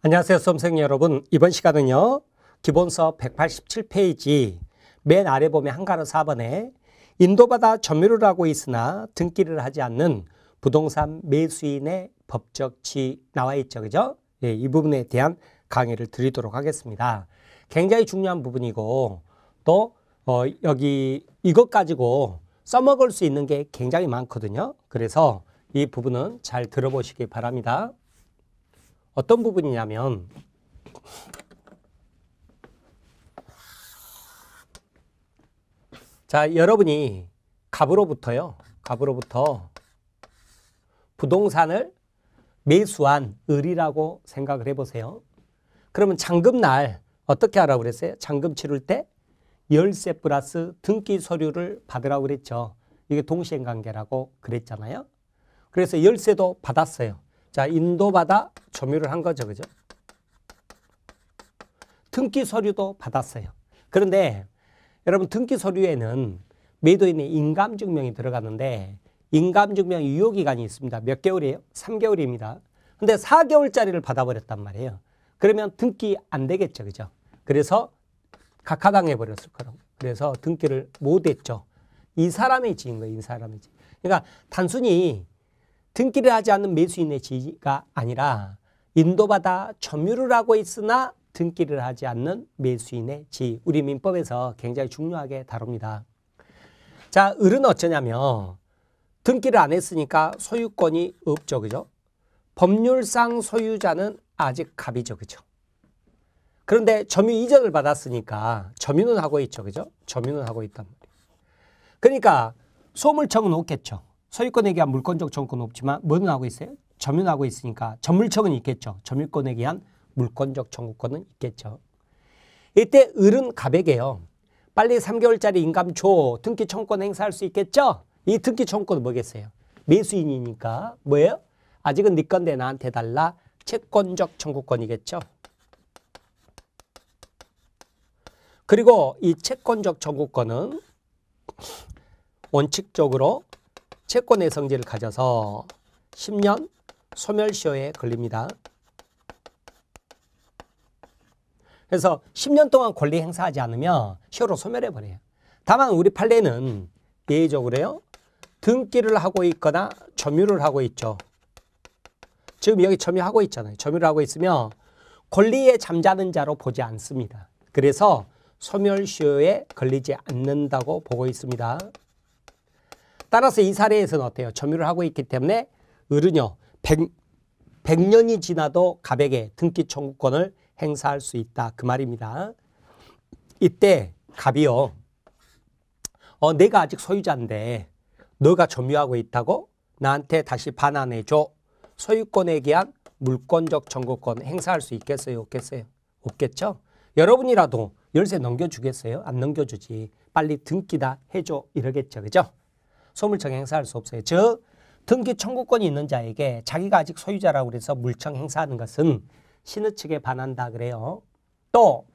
안녕하세요 수험생 여러분 이번 시간은요 기본서 187페이지 맨 아래 보면 한가로 4번에 인도바다 점유를 하고 있으나 등기를 하지 않는 부동산 매수인의 법적치 나와 있죠 그죠? 예, 이 부분에 대한 강의를 드리도록 하겠습니다 굉장히 중요한 부분이고 또 어, 여기 이것 가지고 써먹을 수 있는 게 굉장히 많거든요 그래서 이 부분은 잘 들어보시기 바랍니다 어떤 부분이냐면 자 여러분이 갑으로부터요 갑으로부터 부동산을 매수한 을이라고 생각을 해보세요 그러면 잔금날 어떻게 하라고 그랬어요? 잔금 치를 때 열세 플러스 등기 서류를 받으라고 그랬죠 이게 동시행관계라고 그랬잖아요 그래서 열세도 받았어요 자, 인도받아 조미를 한 거죠. 그죠? 등기 서류도 받았어요. 그런데 여러분 등기 서류에는 매도인의 인감증명이 들어가는데 인감증명 유효기간이 있습니다. 몇 개월이에요? 3개월입니다. 근데 4개월짜리를 받아버렸단 말이에요. 그러면 등기 안 되겠죠. 그죠? 그래서 각하당해버렸을 거라고. 그래서 등기를 못했죠. 이 사람의 지인 거예요. 이 사람의 지 그러니까 단순히 등기를 하지 않는 매수인의 지위가 아니라 인도받아 점유를 하고 있으나 등기를 하지 않는 매수인의 지위. 우리 민법에서 굉장히 중요하게 다룹니다. 자, 을은 어쩌냐면 등기를 안 했으니까 소유권이 없죠. 그죠? 법률상 소유자는 아직 갑이죠. 그죠? 그런데 점유 이전을 받았으니까 점유는 하고 있죠. 그죠? 점유는 하고 있단 말이에요. 그러니까 소물청은 없겠죠. 소유권에 대한 물권적 정권 없지만 뭐는 하고 있어요? 점유하고 있으니까 점물청은 있겠죠. 점유권에 의한 물권적 정권은 있겠죠. 이때 을은 갑에게요. 빨리 3개월짜리 인감 줘 등기 청권 행사할 수 있겠죠? 이 등기 청권은 뭐겠어요? 매수인이니까 뭐예요? 아직은 네 건데 나한테 달라 채권적 청구권이겠죠. 그리고 이 채권적 청구권은 원칙적으로 채권의 성질을 가져서 10년 소멸시효에 걸립니다. 그래서 10년 동안 권리 행사하지 않으면 시효로 소멸해버려요. 다만 우리 판례는 예외적으로요 등기를 하고 있거나 점유를 하고 있죠. 지금 여기 점유하고 있잖아요. 점유를 하고 있으면 권리에 잠자는 자로 보지 않습니다. 그래서 소멸시효에 걸리지 않는다고 보고 있습니다. 따라서 이 사례에서는 어때요? 점유를 하고 있기 때문에 을은요. 100, 년이 지나도 갑에게 등기 청구권을 행사할 수 있다. 그 말입니다. 이때 갑이요. 어, 내가 아직 소유자인데 너가 점유하고 있다고 나한테 다시 반환해줘. 소유권에 대한 물권적 청구권 행사할 수 있겠어요? 없겠어요? 없겠죠? 여러분이라도 열쇠 넘겨주겠어요? 안 넘겨주지. 빨리 등기다 해줘. 이러겠죠. 그죠? 소물청 행사할 수 없어요. 즉 등기 청구권이 있는 자에게 자기가 아직 소유자라고 그래서 물청 행사하는 것은 신의 측에 반한다 그래요. 또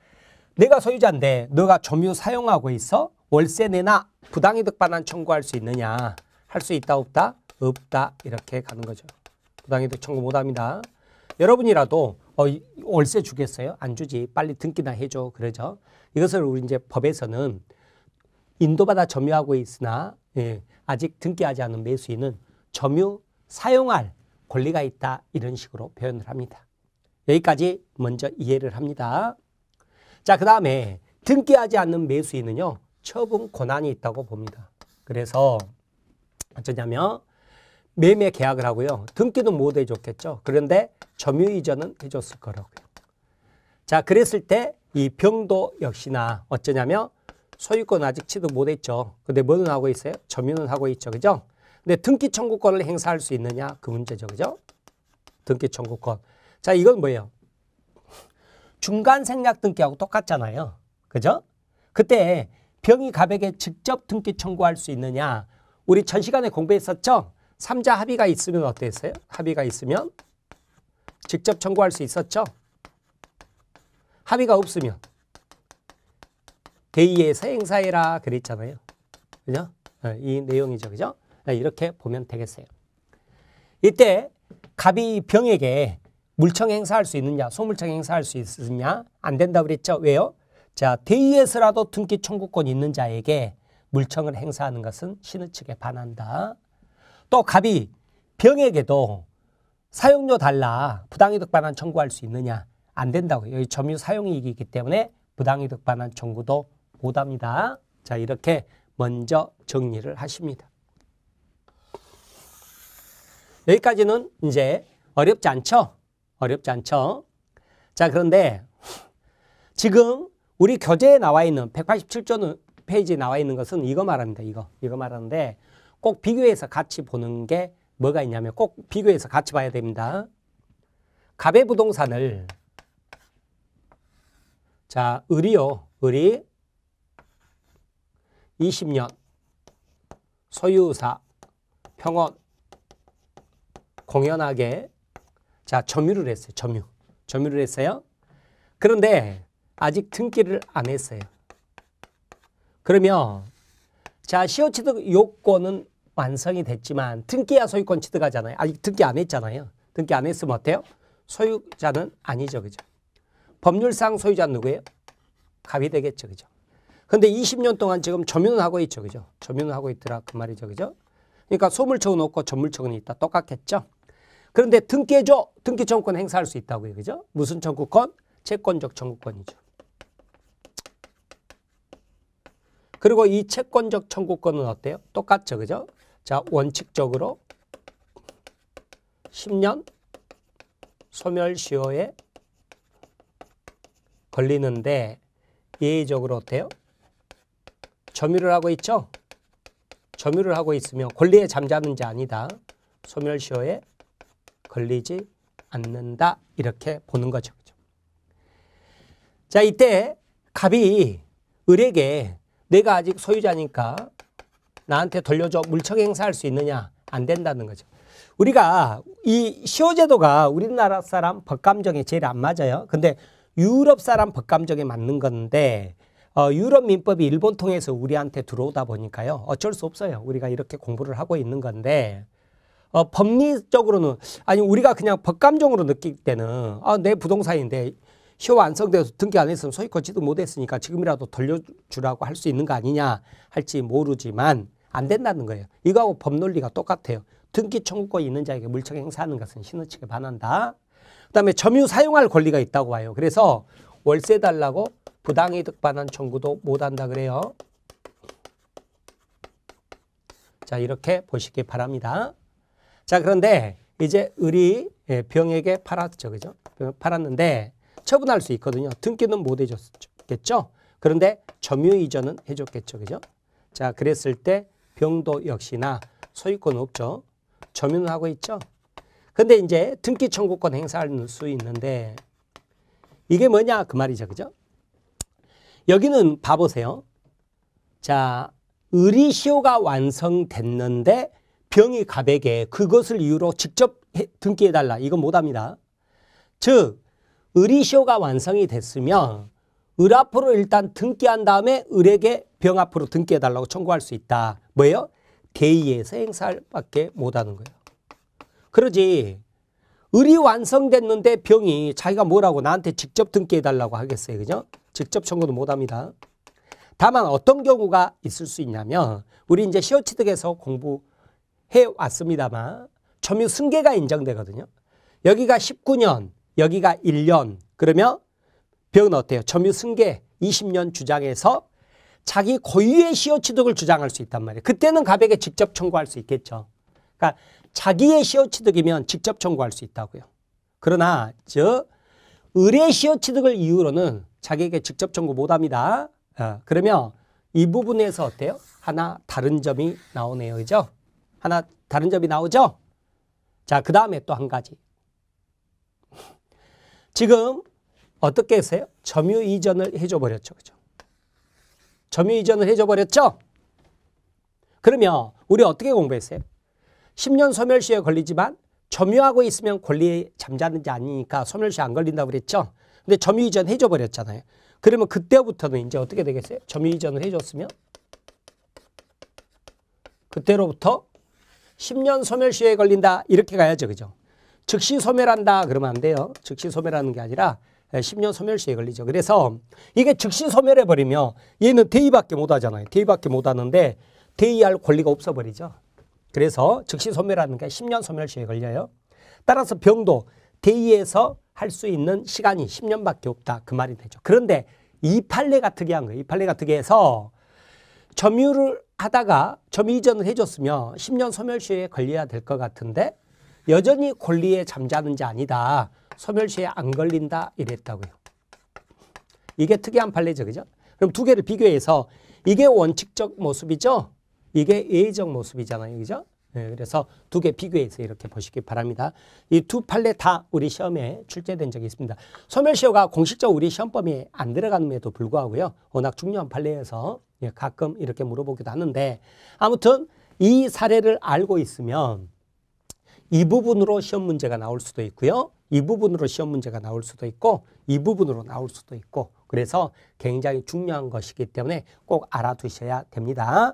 내가 소유자인데 너가 점유 사용하고 있어 월세 내나 부당이득 반환 청구할 수 있느냐 할 수 있다 없다 없다 이렇게 가는 거죠. 부당이득 청구 못합니다. 여러분이라도 어, 월세 주겠어요? 안 주지. 빨리 등기나 해줘. 그러죠. 이것을 우리 이제 법에서는 인도받아 점유하고 있으나 예, 아직 등기하지 않은 매수인은 점유 사용할 권리가 있다 이런 식으로 표현을 합니다. 여기까지 먼저 이해를 합니다. 자, 그 다음에 등기하지 않는 매수인은요. 처분 권한이 있다고 봅니다. 그래서 어쩌냐면 매매 계약을 하고요. 등기도 못 해줬겠죠. 그런데 점유 이전은 해줬을 거라고요. 자, 그랬을 때 이 병도 역시나 어쩌냐면 소유권 아직 취득 못했죠. 근데 뭐는 하고 있어요? 점유는 하고 있죠. 그죠? 근데 등기 청구권을 행사할 수 있느냐? 그 문제죠. 그죠? 등기 청구권. 자, 이건 뭐예요? 중간 생략 등기하고 똑같잖아요. 그죠? 그때 병이 가백에 직접 등기 청구할 수 있느냐? 우리 전 시간에 공부했었죠? 삼자 합의가 있으면 어땠어요? 합의가 있으면 직접 청구할 수 있었죠? 합의가 없으면 대의에서 행사해라 그랬잖아요. 그죠? 어, 이 내용이죠. 그죠? 어, 이렇게 보면 되겠어요. 이때 갑이 병에게 물청 행사할 수 있느냐, 소물청 행사할 수 있느냐, 안 된다 그랬죠. 왜요? 자, 대의에서라도 등기 청구권 있는 자에게 물청을 행사하는 것은 신의 측에 반한다. 또 갑이 병에게도 사용료 달라 부당이득 반환 청구할 수 있느냐 안된다고 여기 점유 사용이익이기 때문에 부당이득 반환 청구도 오답니다. 자, 이렇게 먼저 정리를 하십니다. 여기까지는 이제 어렵지 않죠? 어렵지 않죠? 자, 그런데 지금 우리 교재에 나와 있는 187조 페이지에 나와 있는 것은 이거 말합니다. 이거. 이거 말하는데 꼭 비교해서 같이 보는 게 뭐가 있냐면 꼭 비교해서 같이 봐야 됩니다. 갑의 부동산을 자, 의이요 을이 20년 소유사 평원 공연하게 자 점유를 했어요. 점유. 점유를 했어요. 그런데 아직 등기를 안 했어요. 그러면 자 시효취득 요건은 완성이 됐지만 등기야 소유권 취득하잖아요. 아직 등기 안 했잖아요. 등기 안 했으면 어때요? 소유자는 아니죠. 그죠? 법률상 소유자는 누구예요? 갑이 되겠죠. 그죠? 근데 20년 동안 지금 점유는 하고 있죠. 그죠? 점유 하고 있더라. 그 말이죠. 그죠? 그러니까 소물청은 없고 전물청은 있다. 똑같겠죠? 그런데 등기조, 등기청구권 행사할 수 있다고요. 그죠? 무슨 청구권? 채권적 청구권이죠. 그리고 이 채권적 청구권은 어때요? 똑같죠. 그죠? 자, 원칙적으로 10년 소멸시효에 걸리는데 예외적으로 어때요? 점유를 하고 있죠. 점유를 하고 있으며 권리에 잠자는 자 아니다. 소멸시효에 걸리지 않는다. 이렇게 보는 거죠. 자 이때 갑이 을에게 내가 아직 소유자니까 나한테 돌려줘 물척 행사할 수 있느냐 안 된다는 거죠. 우리가 이 시효제도가 우리나라 사람 법감정에 제일 안 맞아요. 근데 유럽 사람 법감정에 맞는 건데 어, 유럽 민법이 일본 통해서 우리한테 들어오다 보니까요. 어쩔 수 없어요. 우리가 이렇게 공부를 하고 있는 건데 어, 법리적으로는 아니 우리가 그냥 법감정으로 느낄 때는 아, 내 부동산인데 시효 완성돼서 등기 안 했으면 소유 거지도 못했으니까 지금이라도 돌려주라고 할 수 있는 거 아니냐 할지 모르지만 안 된다는 거예요. 이거하고 법 논리가 똑같아요. 등기 청구권이 있는 자에게 물청 행사하는 것은 신우측에 반한다. 그다음에 점유 사용할 권리가 있다고 봐요. 그래서 월세 달라고 부당이득 반환 청구도 못한다 그래요. 자 이렇게 보시기 바랍니다. 자 그런데 이제 을이 예, 병에게 팔았죠. 그죠? 팔았는데 처분할 수 있거든요. 등기는 못 해줬겠죠? 그런데 점유이전은 해줬겠죠. 그죠? 자 그랬을 때 병도 역시나 소유권 없죠. 점유는 하고 있죠. 근데 이제 등기 청구권 행사할 수 있는데 이게 뭐냐 그 말이죠. 그죠? 여기는 봐보세요. 자, 의리시오가 완성됐는데 병이 가백에 그것을 이유로 직접 등기해달라. 이건 못합니다. 즉, 의리시오가 완성이 됐으면 을 앞으로 일단 등기한 다음에 을에게 병 앞으로 등기해달라고 청구할 수 있다. 뭐예요? 대의에서 행사할 밖에 못하는 거예요. 그러지 의이 완성됐는데 병이 자기가 뭐라고 나한테 직접 등기해달라고 하겠어요. 그죠? 직접 청구도 못합니다. 다만 어떤 경우가 있을 수 있냐면 우리 이제 시어치득에서 공부해 왔습니다만 점유 승계가 인정되거든요. 여기가 19년, 여기가 1년 그러면 병은 어때요? 점유 승계 20년 주장해서 자기 고유의 시효 치득을 주장할 수 있단 말이에요. 그때는 가백에 직접 청구할 수 있겠죠. 그러니까 자기의 시효 취득이면 직접 청구할 수 있다고요. 그러나 저 의뢰 시효 취득을 이유로는 자기에게 직접 청구 못합니다. 어, 그러면 이 부분에서 어때요? 하나 다른 점이 나오네요. 그죠? 하나 다른 점이 나오죠? 자, 그 다음에 또 한 가지. 지금 어떻게 했어요? 점유 이전을 해줘 버렸죠. 그죠? 점유 이전을 해줘 버렸죠? 그러면 우리 어떻게 공부했어요? 10년 소멸시에 걸리지만 점유하고 있으면 권리에 잠자는 게 아니니까 소멸시효 안 걸린다고 그랬죠. 근데 점유 이전 해줘 버렸잖아요. 그러면 그때부터는 이제 어떻게 되겠어요? 점유 이전을 해줬으면 그때로부터 10년 소멸시에 걸린다 이렇게 가야죠. 그죠? 즉시 소멸한다 그러면 안 돼요. 즉시 소멸하는 게 아니라 10년 예, 소멸시에 걸리죠. 그래서 이게 즉시 소멸해버리면 얘는 대의밖에 못 하잖아요. 대의밖에 못 하는데 대의할 권리가 없어버리죠. 그래서 즉시 소멸하는게 10년 소멸시효에 걸려요. 따라서 병도 대의에서 할 수 있는 시간이 10년밖에 없다. 그 말이 되죠. 그런데 이 판례가 특이한 거예요. 이 판례가 특이해서 점유를 하다가 점유 이전을 해줬으면 10년 소멸시효에 걸려야 될 것 같은데 여전히 권리에 잠자는 지 아니다. 소멸시효에 안 걸린다 이랬다고요. 이게 특이한 판례죠. 그죠? 그럼 두 개를 비교해서 이게 원칙적 모습이죠. 이게 예의적 모습이잖아요. 그죠? 네, 그래서 두 개 비교해서 이렇게 보시기 바랍니다. 이 두 판례 다 우리 시험에 출제된 적이 있습니다. 소멸시효가 공식적으로 우리 시험범위에 안 들어가는에도 불구하고요. 워낙 중요한 판례에서 예, 가끔 이렇게 물어보기도 하는데 아무튼 이 사례를 알고 있으면 이 부분으로 시험 문제가 나올 수도 있고요. 이 부분으로 시험 문제가 나올 수도 있고 이 부분으로 나올 수도 있고 그래서 굉장히 중요한 것이기 때문에 꼭 알아두셔야 됩니다.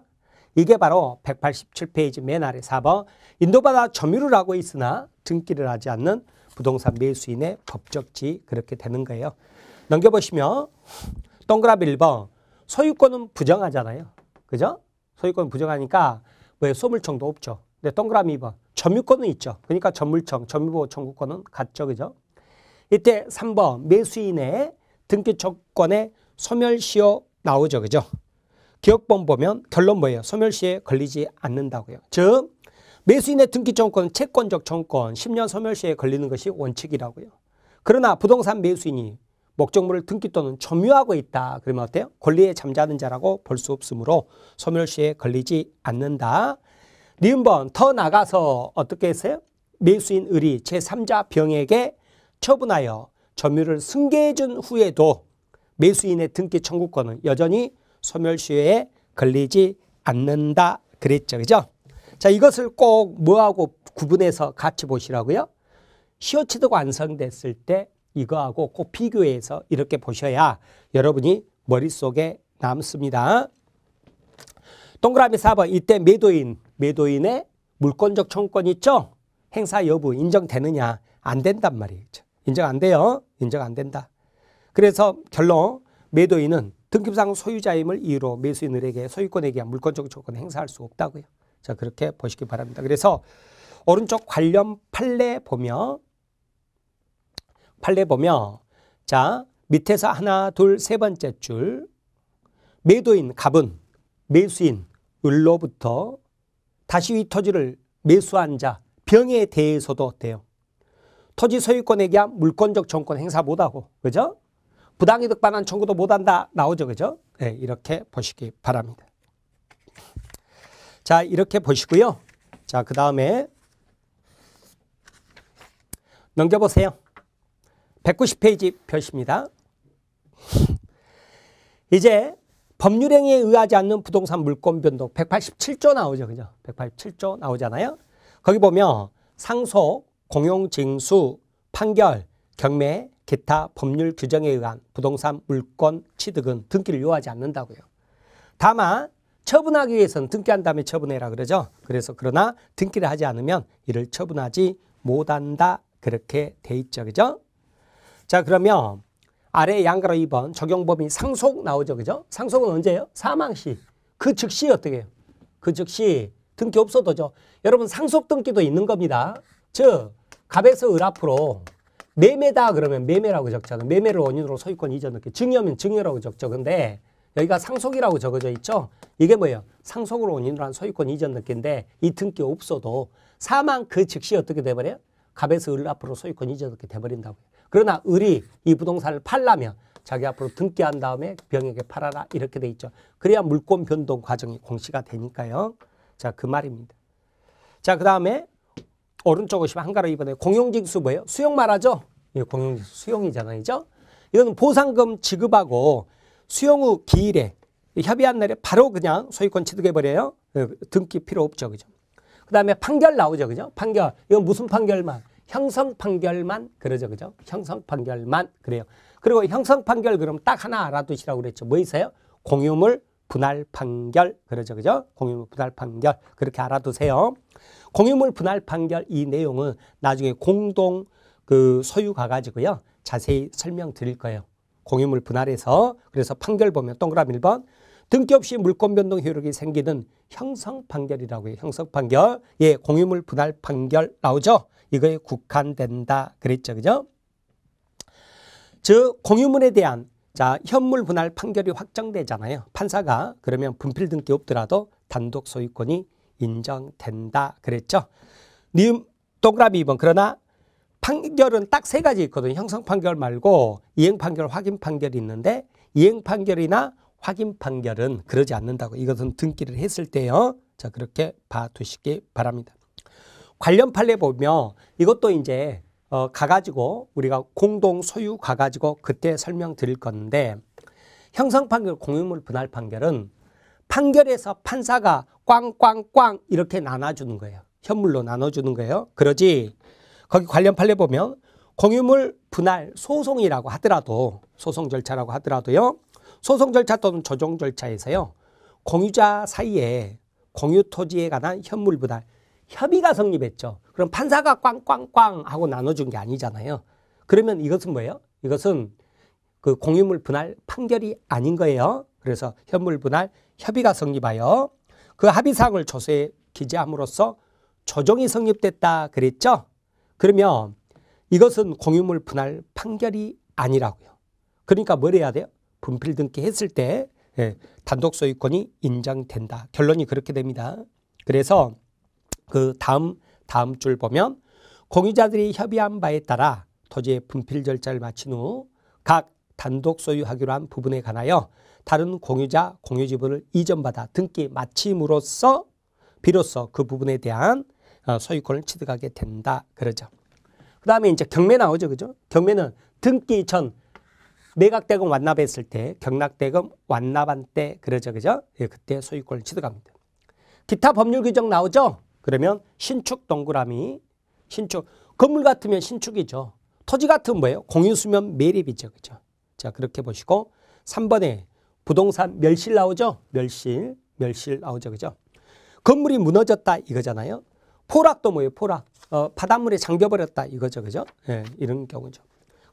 이게 바로 187페이지 맨 아래 4번 인도바다 점유를 하고 있으나 등기를 하지 않는 부동산 매수인의 법적지 그렇게 되는 거예요. 넘겨보시면 동그라미 1번 소유권은 부정하잖아요. 그죠? 소유권 부정하니까 왜 소물청도 없죠. 근데 동그라미 2번 점유권은 있죠. 그러니까 점물청, 점유보호 청구권은 같죠. 그죠? 이때 3번 매수인의 등기 조건에 소멸시효 나오죠. 그죠? 기업본 보면 결론 뭐예요? 소멸시에 걸리지 않는다고요. 즉 매수인의 등기청권, 구 채권적 청권 구 10년 소멸시에 걸리는 것이 원칙이라고요. 그러나 부동산 매수인이 목적물을 등기 또는 점유하고 있다. 그러면 어때요? 권리에 잠자는 자라고 볼 수 없으므로 소멸시에 걸리지 않는다. 니은번 더 나가서 어떻게 했어요? 매수인 을이 제3자 병에게 처분하여 점유를 승계해준 후에도 매수인의 등기 청구권은 여전히 소멸시효에 걸리지 않는다 그랬죠. 그죠? 자, 이것을 꼭 뭐하고 구분해서 같이 보시라고요? 시오치도가 완성됐을 때 이거하고 꼭 비교해서 이렇게 보셔야 여러분이 머릿속에 남습니다. 동그라미 4번 이때 매도인, 매도인의 물권적 청권 있죠? 행사 여부 인정되느냐? 안 된단 말이죠. 인정 안 돼요. 인정 안 된다. 그래서 결론 매도인은 등급상 소유자임을 이유로 매수인들에게 소유권에 한 물권적 조건을 행사할 수 없다고요. 자 그렇게 보시기 바랍니다. 그래서 오른쪽 관련 판례 보며 판례 보며 자 밑에서 하나 둘 세 번째 줄 매도인 갑은 매수인 을로부터 다시 이 토지를 매수한 자 병에 대해서도 어때요? 토지 소유권에 대한 물권적 정권 행사 못하고 그죠? 부당이득 반환 청구도 못한다 나오죠 그죠 네, 이렇게 보시기 바랍니다 자 이렇게 보시고요 자그 다음에 넘겨보세요 190페이지 표시입니다 이제 법률행위에 의하지 않는 부동산 물권 변동 187조 나오죠 그죠 187조 나오잖아요 거기 보면 상속, 공용징수, 판결, 경매, 기타 법률 규정에 의한 부동산 물권 취득은 등기를 요하지 않는다고요. 다만 처분하기 위해서는 등기한 다음에 처분해라 그러죠. 그래서 그러나 등기를 하지 않으면 이를 처분하지 못한다 그렇게 돼 있죠. 그죠? 자 그러면 아래 양가로 2번 적용 범위 상속 나오죠. 그죠? 상속은 언제예요? 사망 시. 그 즉시 어떻게 해요? 그 즉시 등기 없어도죠. 여러분 상속 등기도 있는 겁니다. 즉 갑에서 을 앞으로 매매다 그러면 매매라고 적죠 매매를 원인으로 소유권 이전 넣기. 증여면 증여라고 적죠. 근데 여기가 상속이라고 적어져 있죠. 이게 뭐예요? 상속으로 원인으로 한 소유권 이전 넣기인데 이 등기 없어도 사망 그 즉시 어떻게 돼버려요? 갑에서 을 앞으로 소유권 이전 넣게 돼버린다고요. 그러나 을이 이 부동산을 팔라면 자기 앞으로 등기한 다음에 병에게 팔아라 이렇게 돼 있죠. 그래야 물권 변동 과정이 공시가 되니까요. 자 그 말입니다. 자 그 다음에 오른쪽 오시면 한가로 이번에 공용징수 뭐예요? 수용 말하죠? 이 공영지수 수용이잖아요. 그죠? 이건 보상금 지급하고 수용 후 기일에 협의한 날에 바로 그냥 소유권 취득해버려요. 그 등기 필요 없죠. 그죠? 그 다음에 판결 나오죠. 그죠? 판결. 이건 무슨 판결만? 형성 판결만 그러죠. 그죠? 형성 판결만 그래요. 그리고 형성 판결 그럼 딱 하나 알아두시라고 그랬죠. 뭐 있어요? 공유물 분할 판결 그러죠. 그죠? 공유물 분할 판결 그렇게 알아두세요. 공유물 분할 판결 이 내용은 나중에 공동 그 소유 가가지고요. 자세히 설명드릴 거예요. 공유물 분할해서 그래서 판결 보면 동그라미 1번 등기 없이 물권 변동 효력이 생기는 형성 판결이라고 해요. 형성 판결. 예, 공유물 분할 판결 나오죠. 이거에 국한된다 그랬죠. 그죠? 즉 공유물에 대한 자 현물 분할 판결이 확정되잖아요. 판사가 그러면 분필 등기 없더라도 단독 소유권이 인정된다 그랬죠. 니음 동그라미 2번 그러나 판결은 딱 세 가지 있거든요. 형성 판결 말고 이행 판결, 확인 판결이 있는데 이행 판결이나 확인 판결은 그러지 않는다고 이것은 등기를 했을 때요. 자 그렇게 봐두시기 바랍니다. 관련 판례 보면 이것도 이제 어, 가가지고 우리가 공동 소유 가가지고 그때 설명드릴 건데 형성 판결, 공유물 분할 판결은 판결에서 판사가 꽝꽝꽝 이렇게 나눠주는 거예요. 현물로 나눠주는 거예요. 그러지 거기 관련 판례 보면 공유물 분할 소송이라고 하더라도 소송 절차라고 하더라도요. 소송 절차 또는 조정 절차에서요. 공유자 사이에 공유 토지에 관한 현물 분할 협의가 성립했죠. 그럼 판사가 꽝꽝꽝 하고 나눠준 게 아니잖아요. 그러면 이것은 뭐예요? 이것은 그 공유물 분할 판결이 아닌 거예요. 그래서 현물 분할 협의가 성립하여 그 합의사항을 조서에 기재함으로써 조정이 성립됐다 그랬죠. 그러면 이것은 공유물 분할 판결이 아니라고요. 그러니까 뭘 해야 돼요? 분필 등기 했을 때 예, 단독 소유권이 인정된다. 결론이 그렇게 됩니다. 그래서 그 다음 다음 줄 보면 공유자들이 협의한 바에 따라 토지의 분필 절차를 마친 후 각 단독 소유하기로 한 부분에 관하여 다른 공유자 공유 지분을 이전받아 등기 마침으로써 비로소 그 부분에 대한 어, 소유권을 취득하게 된다 그러죠. 그 다음에 이제 경매 나오죠. 그죠? 경매는 등기 전 매각대금 완납했을 때 경락대금 완납한 때 그러죠. 그죠? 예, 그때 소유권을 취득합니다. 기타 법률 규정 나오죠? 그러면 신축 동그라미 신축 건물 같으면 신축이죠. 토지 같은 뭐예요? 공유수면 매립이죠. 그죠? 자 그렇게 보시고 3번에 부동산 멸실 나오죠? 멸실 멸실 나오죠. 그죠? 건물이 무너졌다 이거잖아요. 포락도 뭐예요? 포락. 어, 바닷물에 잠겨버렸다 이거죠. 그죠? 예, 이런 경우죠.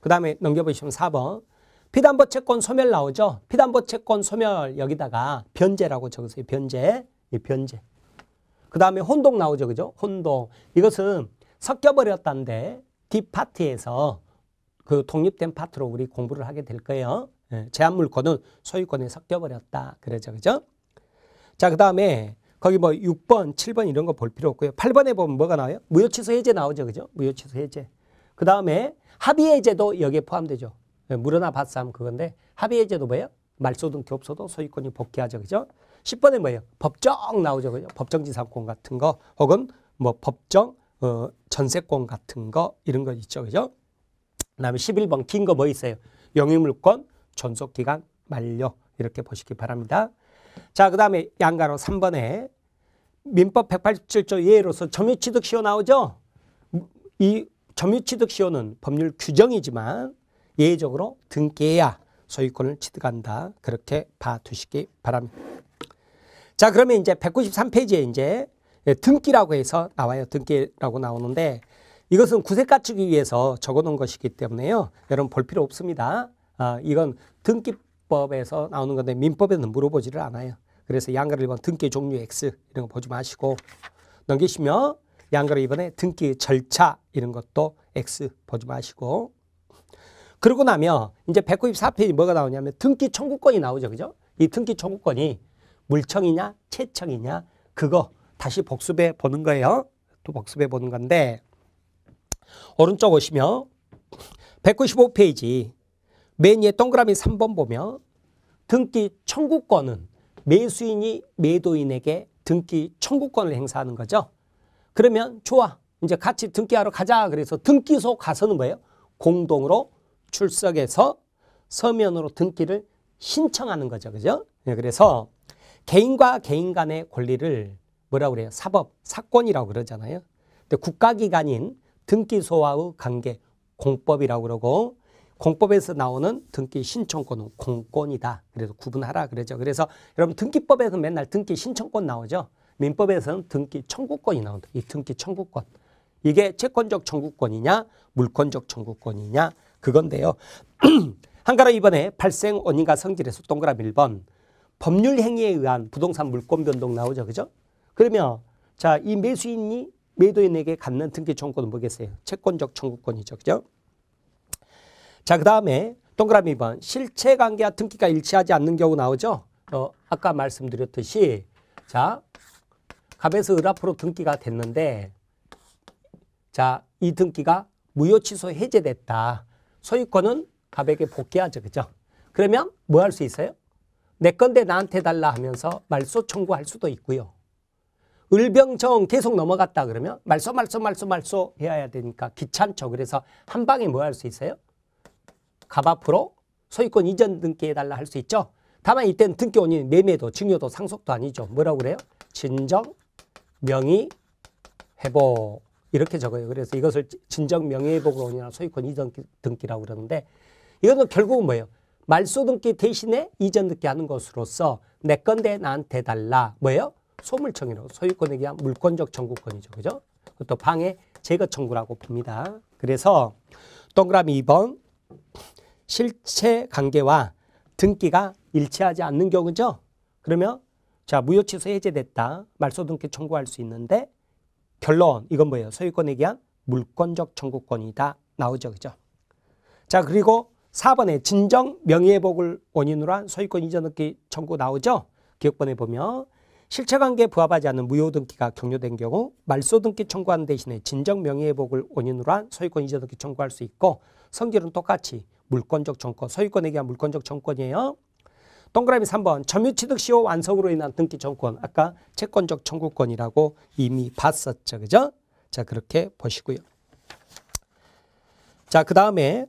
그 다음에 넘겨보시면 4번. 피담보 채권 소멸 나오죠. 피담보 채권 소멸 여기다가 변제라고 적으세요. 변제. 이 예, 변제. 그 다음에 혼동 나오죠. 그죠? 혼동. 이것은 섞여버렸다는데 뒷파트에서 그 독립된 파트로 우리 공부를 하게 될 거예요. 예, 제한물권은 소유권에 섞여버렸다. 그러죠. 그죠? 자, 그 다음에 거기 뭐 6번, 7번 이런 거 볼 필요 없고요. 8번에 보면 뭐가 나와요? 무효취소 해제 나오죠. 그죠? 무효취소 해제. 그 다음에 합의해제도 여기에 포함되죠. 예, 물어나 봤어 하면 그건데 합의해제도 뭐예요? 말소등 교업소도 소유권이 복귀하죠. 그죠? 10번에 뭐예요? 법정 나오죠. 그죠? 법정지상권 같은 거 혹은 뭐 법정 어, 전세권 같은 거 이런 거 있죠. 그죠? 그 다음에 11번 긴 거 뭐 있어요? 영유물권 전속기간 만료 이렇게 보시기 바랍니다. 자, 그 다음에 양가로 3번에 민법 187조 예로서 점유취득시효 나오죠. 이 점유취득시효는 법률 규정이지만 예외적으로 등기해야 소유권을 취득한다. 그렇게 봐두시기 바랍니다. 자 그러면 이제 193페이지에 이제 등기라고 해서 나와요. 등기라고 나오는데 이것은 구색 갖추기 위해서 적어놓은 것이기 때문에요. 여러분 볼 필요 없습니다. 아, 이건 등기법에서 나오는 건데 민법에는 물어보지를 않아요. 그래서 양가를 1번 등기 종류 X 이런 거 보지 마시고 넘기시면 양가를 2번에 등기 절차 이런 것도 X 보지 마시고 그러고 나면 이제 194페이지 뭐가 나오냐면 등기 청구권이 나오죠. 그죠? 이 등기 청구권이 물청이냐 채청이냐 그거 다시 복습해 보는 거예요. 또 복습해 보는 건데 오른쪽 오시면 195페이지 맨 위에 동그라미 3번 보면 등기 청구권은 매수인이 매도인에게 등기 청구권을 행사하는 거죠. 그러면 좋아. 이제 같이 등기하러 가자. 그래서 등기소 가서는 뭐예요? 공동으로 출석해서 서면으로 등기를 신청하는 거죠. 그죠? 예, 그래서 개인과 개인 간의 권리를 뭐라고 그래요? 사법, 사권이라고 그러잖아요. 근데 국가기관인 등기소와의 관계, 공법이라고 그러고 공법에서 나오는 등기 신청권은 공권이다. 그래서 구분하라 그러죠. 그래서 여러분 등기법에서 맨날 등기 신청권 나오죠. 민법에서는 등기 청구권이 나온다. 이 등기 청구권. 이게 채권적 청구권이냐 물권적 청구권이냐 그건데요. 한가로 이번에 발생 원인과 성질에서 동그라미 1번 법률 행위에 의한 부동산 물권 변동 나오죠. 그죠? 그러면 자, 이 매수인이 매도인에게 갖는 등기 청구권은 뭐겠어요? 채권적 청구권이죠. 그죠? 자, 그 다음에 동그라미 2번 실체 관계와 등기가 일치하지 않는 경우 나오죠. 어, 아까 말씀드렸듯이 자 갑에서 을 앞으로 등기가 됐는데 자 이 등기가 무효 취소 해제됐다. 소유권은 갑에게 복귀하죠. 그죠? 그러면 뭐 할 수 있어요? 내 건데 나한테 달라 하면서 말소 청구할 수도 있고요. 을병청 계속 넘어갔다 그러면 말소 말소 말소 말소 해야 되니까 귀찮죠. 그래서 한 방에 뭐 할 수 있어요? 갑 앞으로 소유권 이전 등기해달라 할 수 있죠. 다만 이때는 등기 원인 매매도 증여도 상속도 아니죠. 뭐라고 그래요? 진정, 명의, 회복 이렇게 적어요. 그래서 이것을 진정, 명의, 회복으로 원인한 소유권 이전 등기라고 그러는데 이거는 결국은 뭐예요? 말소 등기 대신에 이전 등기하는 것으로서 내 건데 나한테 달라. 뭐예요? 소물청이라고 소유권에 대한 물권적 청구권이죠. 그죠? 그것도 방해 제거 청구라고 봅니다. 그래서 동그라미 2번 실체 관계와 등기가 일치하지 않는 경우죠. 그러면 자 무효취소 해제됐다. 말소등기 청구할 수 있는데 결론 이건 뭐예요? 소유권에 대한 물권적 청구권이다 나오죠. 그죠? 자 그리고 4번에 진정 명예회복을 원인으로 한 소유권 이전등기 청구 나오죠. 기억본에 보면 실체관계 부합하지 않는 무효등기가 경료된 경우 말소등기 청구하는 대신에 진정 명예회복을 원인으로 한 소유권 이전등기 청구할 수 있고 성질은 똑같이 물권적 정권, 소유권에 대한 물권적 정권이에요. 동그라미 3번 점유취득 시효 완성으로 인한 등기 정권 아까 채권적 청구권이라고 이미 봤었죠. 그죠? 자 그렇게 보시고요. 자 그 다음에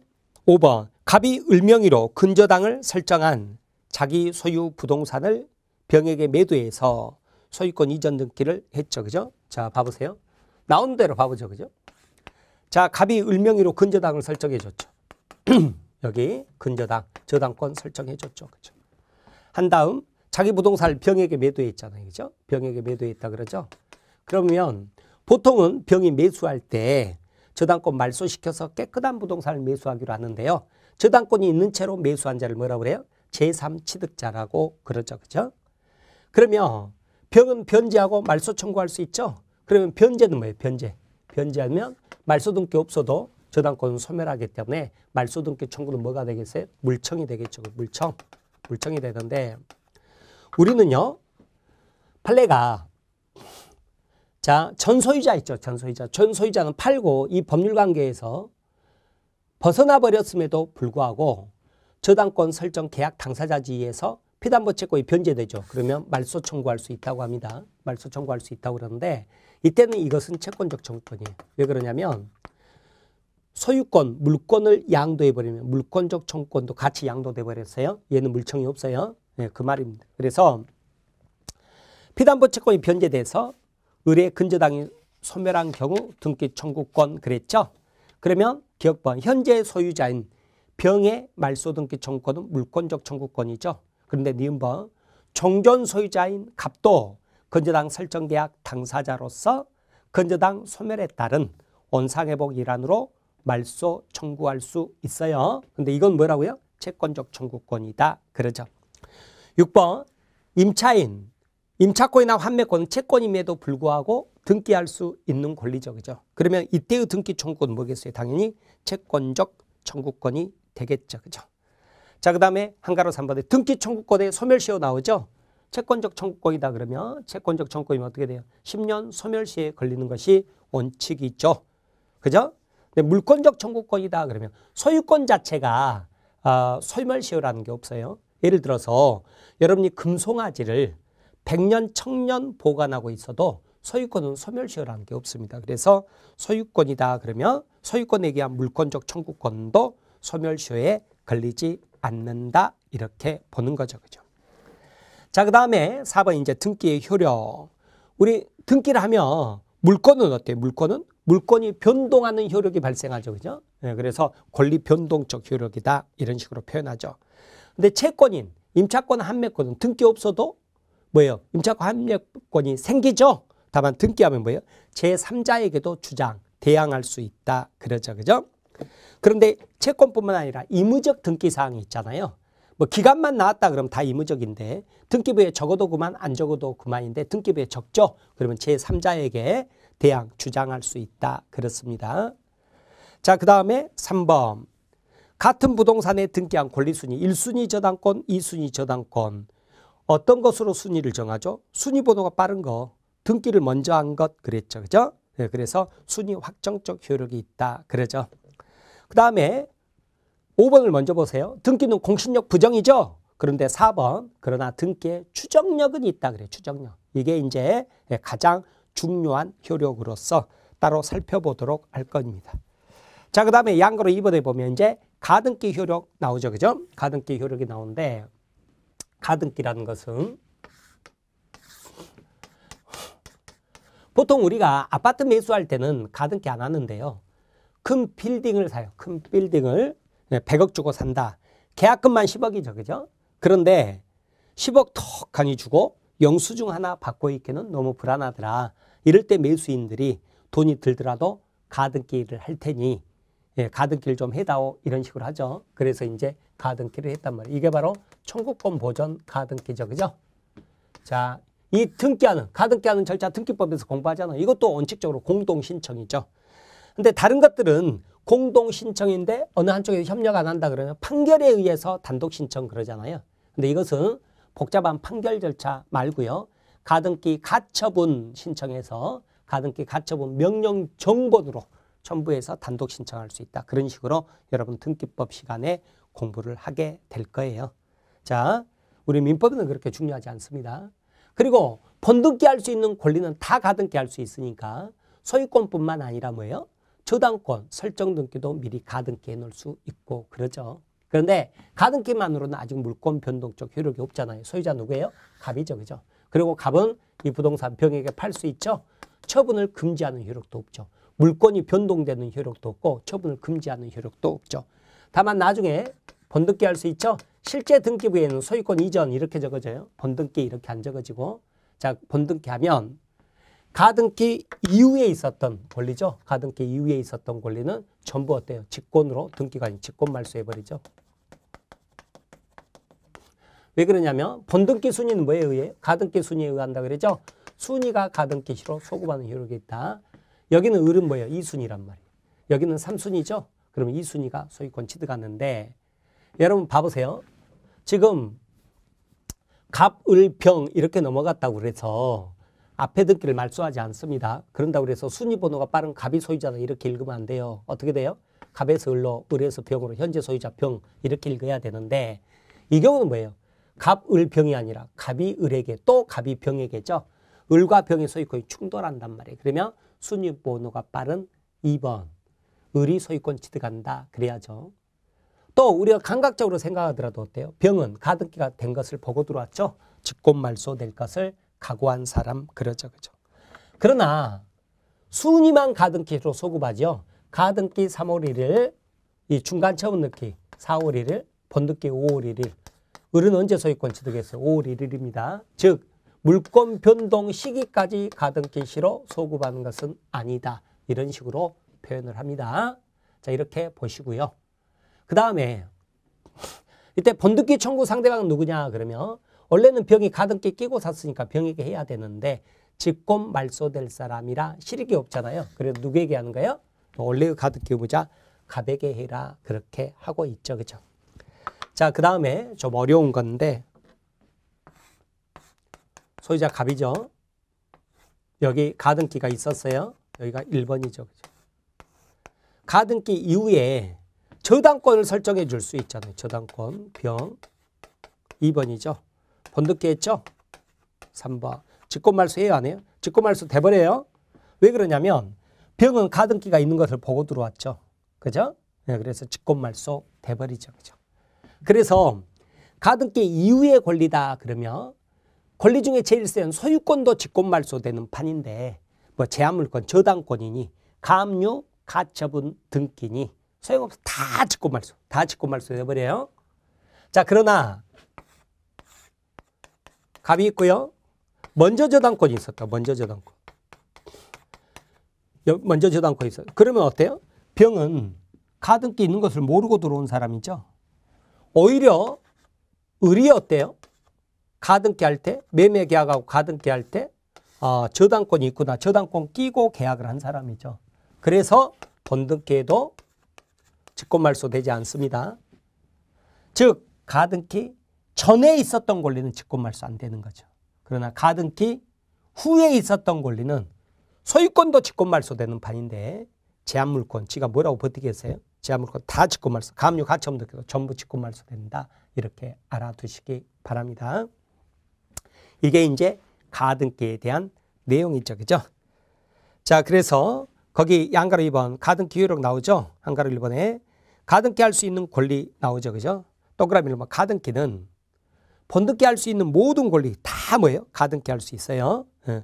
5번 갑이 을명의로 근저당을 설정한 자기 소유 부동산을 병에게 매도해서 소유권 이전 등기를 했죠. 그죠? 자 봐보세요. 나온 대로 봐보죠. 그죠? 자 갑이 을명의로 근저당을 설정해 줬죠. 여기 근저당, 저당권 설정해줬죠. 그죠? 한 다음 자기 부동산을 병에게 매도해 있잖아요. 그죠? 병에게 매도해 있다 그러죠? 그러면 보통은 병이 매수할 때 저당권 말소시켜서 깨끗한 부동산을 매수하기로 하는데요. 저당권이 있는 채로 매수한 자를 뭐라 그래요? 제3취득자라고 그러죠. 그죠? 그러면 병은 변제하고 말소 청구할 수 있죠? 그러면 변제는 뭐예요? 변제. 변제하면 말소등기 없어도 저당권 은 소멸하기 때문에 말소등기 청구는 뭐가 되겠어요? 물청이 되겠죠. 그 물청. 물청이 되는데 우리는요. 판례가 자 전소유자 있죠. 전소유자. 전소유자는 팔고 이 법률관계에서 벗어나 버렸음에도 불구하고 저당권 설정 계약 당사자지에서 피담보 채권이 변제되죠. 그러면 말소 청구할 수 있다고 합니다. 말소 청구할 수 있다고 그러는데 이때는 이것은 채권적 청구권이에요. 왜 그러냐면 소유권, 물권을 양도해버리면 물권적 청권도 구 같이 양도돼 버렸어요. 얘는 물청이 없어요. 네, 그 말입니다. 그래서 피담보 채권이 변제돼서 의뢰 근저당이 소멸한 경우 등기 청구권 그랬죠. 그러면 기억번 현재 소유자인 병의 말소 등기 청구권은 물권적 청구권이죠. 그런데 니은번 종전 소유자인 갑도 근저당 설정 계약 당사자로서 근저당 소멸에 따른 원상회복 일환으로 말소 청구할 수 있어요. 근데 이건 뭐라고요? 채권적 청구권이다. 그러죠. 6번 임차인, 임차권이나 환매권은 채권임에도 불구하고 등기할 수 있는 권리죠. 그죠? 그러면 이때의 등기 청구는 뭐겠어요? 당연히 채권적 청구권이 되겠죠. 그죠? 자, 그 다음에 한가로 3번에 등기 청구권의 소멸시효 나오죠? 채권적 청구권이다 그러면 채권적 청구권이 어떻게 돼요? 10년 소멸시에 걸리는 것이 원칙이죠. 그죠? 네, 물권적 청구권이다 그러면 소유권 자체가 어, 아, 소멸시효라는 게 없어요. 예를 들어서 여러분이 금송아지를 100년 청년 보관하고 있어도 소유권은 소멸시효라는 게 없습니다. 그래서 소유권이다 그러면 소유권에 대한 물권적 청구권도 소멸시효에 걸리지 않는다 이렇게 보는 거죠. 그죠? 자, 그 다음에 4번 이제 등기의 효력. 우리 등기를 하면 물권은 어때요? 물권은 물권이 변동하는 효력이 발생하죠. 그죠? 네, 그래서 권리 변동적 효력이다. 이런 식으로 표현하죠. 근데 채권인, 임차권 한매권은 등기 없어도 뭐예요? 임차권 한매권이 생기죠. 다만 등기하면 뭐예요? 제3자에게도 주장, 대항할 수 있다. 그러죠. 그죠? 그런데 채권뿐만 아니라 의무적 등기 사항이 있잖아요. 뭐 기간만 나왔다 그러면 다 의무적인데 등기부에 적어도 그만 안 적어도 그만인데 등기부에 적죠. 그러면 제3자에게 대항 주장할 수 있다. 그렇습니다. 자, 그 다음에 3번. 같은 부동산에 등기한 권리순위 1순위 저당권, 2순위 저당권. 어떤 것으로 순위를 정하죠? 순위 번호가 빠른 거, 등기를 먼저 한 것 그랬죠. 그죠? 네, 그래서 순위 확정적 효력이 있다. 그러죠. 그 다음에 5번을 먼저 보세요. 등기는 공신력 부정이죠. 그런데 4번 그러나 등기에 추정력은 있다 그래요. 추정력. 이게 이제 예, 가장 중요한 효력으로서 따로 살펴보도록 할 겁니다. 자, 그 다음에 양으로 입번에 보면 이제 가등기 효력 나오죠. 그죠? 가등기 효력이 나오는데 가등기라는 것은 보통 우리가 아파트 매수할 때는 가등기 안 하는데요. 큰 빌딩을 사요. 큰 빌딩을 100억 주고 산다. 계약금만 10억이죠. 그죠? 그런데 10억 턱 간이 주고 영수증 하나 받고 있기는 너무 불안하더라. 이럴 때 매수인들이 돈이 들더라도 가등기를 할 테니 예, 가등기를 좀 해다오 이런 식으로 하죠. 그래서 이제 가등기를 했단 말이에요. 이게 바로 청구권 보전 가등기죠. 그죠? 자, 이 등기하는 가등기하는 절차 등기법에서 공부하잖아요. 이것도 원칙적으로 공동 신청이죠. 근데 다른 것들은 공동 신청인데 어느 한쪽에서 협력 안 한다 그러면 판결에 의해서 단독 신청 그러잖아요. 근데 이것은 복잡한 판결 절차 말고요. 가등기 가처분 신청해서 가등기 가처분 명령 정본으로 첨부해서 단독 신청할 수 있다. 그런 식으로 여러분 등기법 시간에 공부를 하게 될 거예요. 자, 우리 민법은 그렇게 중요하지 않습니다. 그리고 본등기할 수 있는 권리는 다 가등기 할 수 있으니까 소유권뿐만 아니라 뭐예요? 저당권, 설정등기도 미리 가등기해 놓을 수 있고 그러죠. 그런데 가등기만으로는 아직 물권 변동 적 효력이 없잖아요. 소유자 누구예요? 갑이죠. 그죠? 그리고 갑은 이 부동산 병에게 팔 수 있죠. 처분을 금지하는 효력도 없죠. 물건이 변동되는 효력도 없고 처분을 금지하는 효력도 없죠. 다만 나중에 번등기 할 수 있죠. 실제 등기부에는 소유권 이전 이렇게 적어져요. 번등기 이렇게 안 적어지고 자 번등기 하면 가등기 이후에 있었던 권리죠. 가등기 이후에 있었던 권리는 전부 어때요? 직권으로 등기관이 직권 말소해버리죠. 왜 그러냐면 본등기 순위는 뭐에 의해? 가등기 순위에 의한다 그랬죠? 순위가 가등기 시로 소급하는 효력이 있다. 여기는 을은 뭐예요? 이순위란 말이에요. 여기는 삼순위죠? 그럼 이순위가 소위 권치드 갔는데 여러분 봐보세요. 지금 갑, 을, 병 이렇게 넘어갔다고 그래서 앞에 등기를 말소하지 않습니다. 그런다고 그래서 순위 번호가 빠른 갑이 소유자다 이렇게 읽으면 안 돼요. 어떻게 돼요? 갑에서 을로, 을에서 병으로 현재 소유자 병 이렇게 읽어야 되는데 이 경우는 뭐예요? 갑을 병이 아니라 갑이 을에게 또 갑이 병에게죠. 을과 병이 소위 거의 충돌한단 말이에요. 그러면 순위 번호가 빠른 2번 을이 소유권 취득한다 그래야죠. 또 우리가 감각적으로 생각하더라도 어때요? 병은 가등기가 된 것을 보고 들어왔죠. 직권 말소될 것을 각오한 사람 그러죠. 그죠. 그러나 순위만 가등기로 소급하죠. 가등기 3월 1일, 이 중간 처음 넣기 4월 1일, 번등기 5월 1일, 을은 언제 소유권 취득했어요? 5월 1일입니다. 즉 물권 변동 시기까지 가등기시로 소급하는 것은 아니다. 이런 식으로 표현을 합니다. 자 이렇게 보시고요. 그 다음에 이때 본득기 청구 상대방은 누구냐 그러면 원래는 병이 가등기 끼고 샀으니까 병에게 해야 되는데 직권 말소될 사람이라 실익이 없잖아요. 그래서 누구에게 하는 거예요? 원래 가등기 의무자 갑에게 해라 그렇게 하고 있죠. 그죠 자, 그 다음에 좀 어려운 건데 소유자 갑이죠. 여기 가등기가 있었어요. 여기가 1번이죠. 가등기 이후에 저당권을 설정해 줄 수 있잖아요. 저당권 병 2번이죠. 번득기 했죠? 3번. 직권말수 해요? 안 해요? 직권말수 돼버려요. 왜 그러냐면 병은 가등기가 있는 것을 보고 들어왔죠. 그죠? 네, 그래서 직권말소 돼버리죠. 그죠? 그래서 가등기 이후의 권리다 그러면 권리 중에 제일 센 소유권도 직권말소되는 판인데 뭐 제한물권, 저당권이니 가압류, 가처분, 등기니 소용없어 다 직권말소 다 직권말소 해버려요. 자 그러나 갑이 있고요. 먼저 저당권이 있었다. 먼저 저당권. 먼저 저당권이 있어요. 그러면 어때요? 병은 가등기 있는 것을 모르고 들어온 사람이죠. 오히려 을이 어때요? 가등기 할 때, 매매 계약하고 가등기 할 때, 어, 저당권이 있구나. 저당권 끼고 계약을 한 사람이죠. 그래서 본등기에도 직권 말소되지 않습니다. 즉, 가등기 전에 있었던 권리는 직권 말소 안 되는 거죠. 그러나 가등기 후에 있었던 권리는 소유권도 직권 말소되는 판인데 제한물권, 지가 뭐라고 버티겠어요? 지하물건 다 짓고 말소, 감류 가처분 등기도 전부 짓고 말소된다. 이렇게 알아두시기 바랍니다. 이게 이제 가등기에 대한 내용이죠. 그죠? 자, 그래서 거기 양가로 2번 가등기 효력 나오죠? 한가로 1번에 가등기 할 수 있는 권리 나오죠. 그죠? 동그라미 1번 뭐 가등기는 번등기 할 수 있는 모든 권리 다 뭐예요? 가등기 할 수 있어요. 예.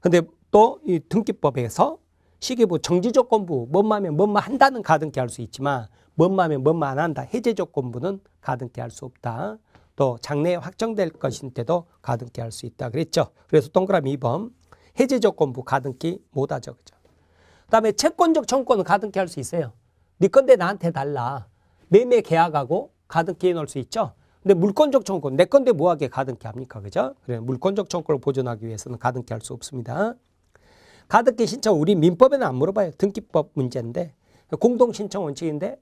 근데 또 이 등기법에서 시기부 정지조건부 뭔마면 뭔마 한다는 가등기할 수 있지만 뭔마면 뭔마 안 한다 해제조건부는 가등기할 수 없다. 또 장래에 확정될 것인데도 가등기할 수 있다 그랬죠. 그래서 동그라미 2번 해제조건부 가등기 못하죠. 그죠. 그다음에 채권적 청구권은 가등기할 수 있어요. 네 건데 나한테 달라. 매매 계약하고 가등기 해 놓을 수 있죠. 근데 물권적 청구권 내 건데 뭐하게 가등기 합니까? 그죠? 그래 물권적 청구권을 보존하기 위해서는 가등기할 수 없습니다. 가덕기 신청 우리 민법에는 안 물어봐요. 등기법 문제인데 공동 신청 원칙인데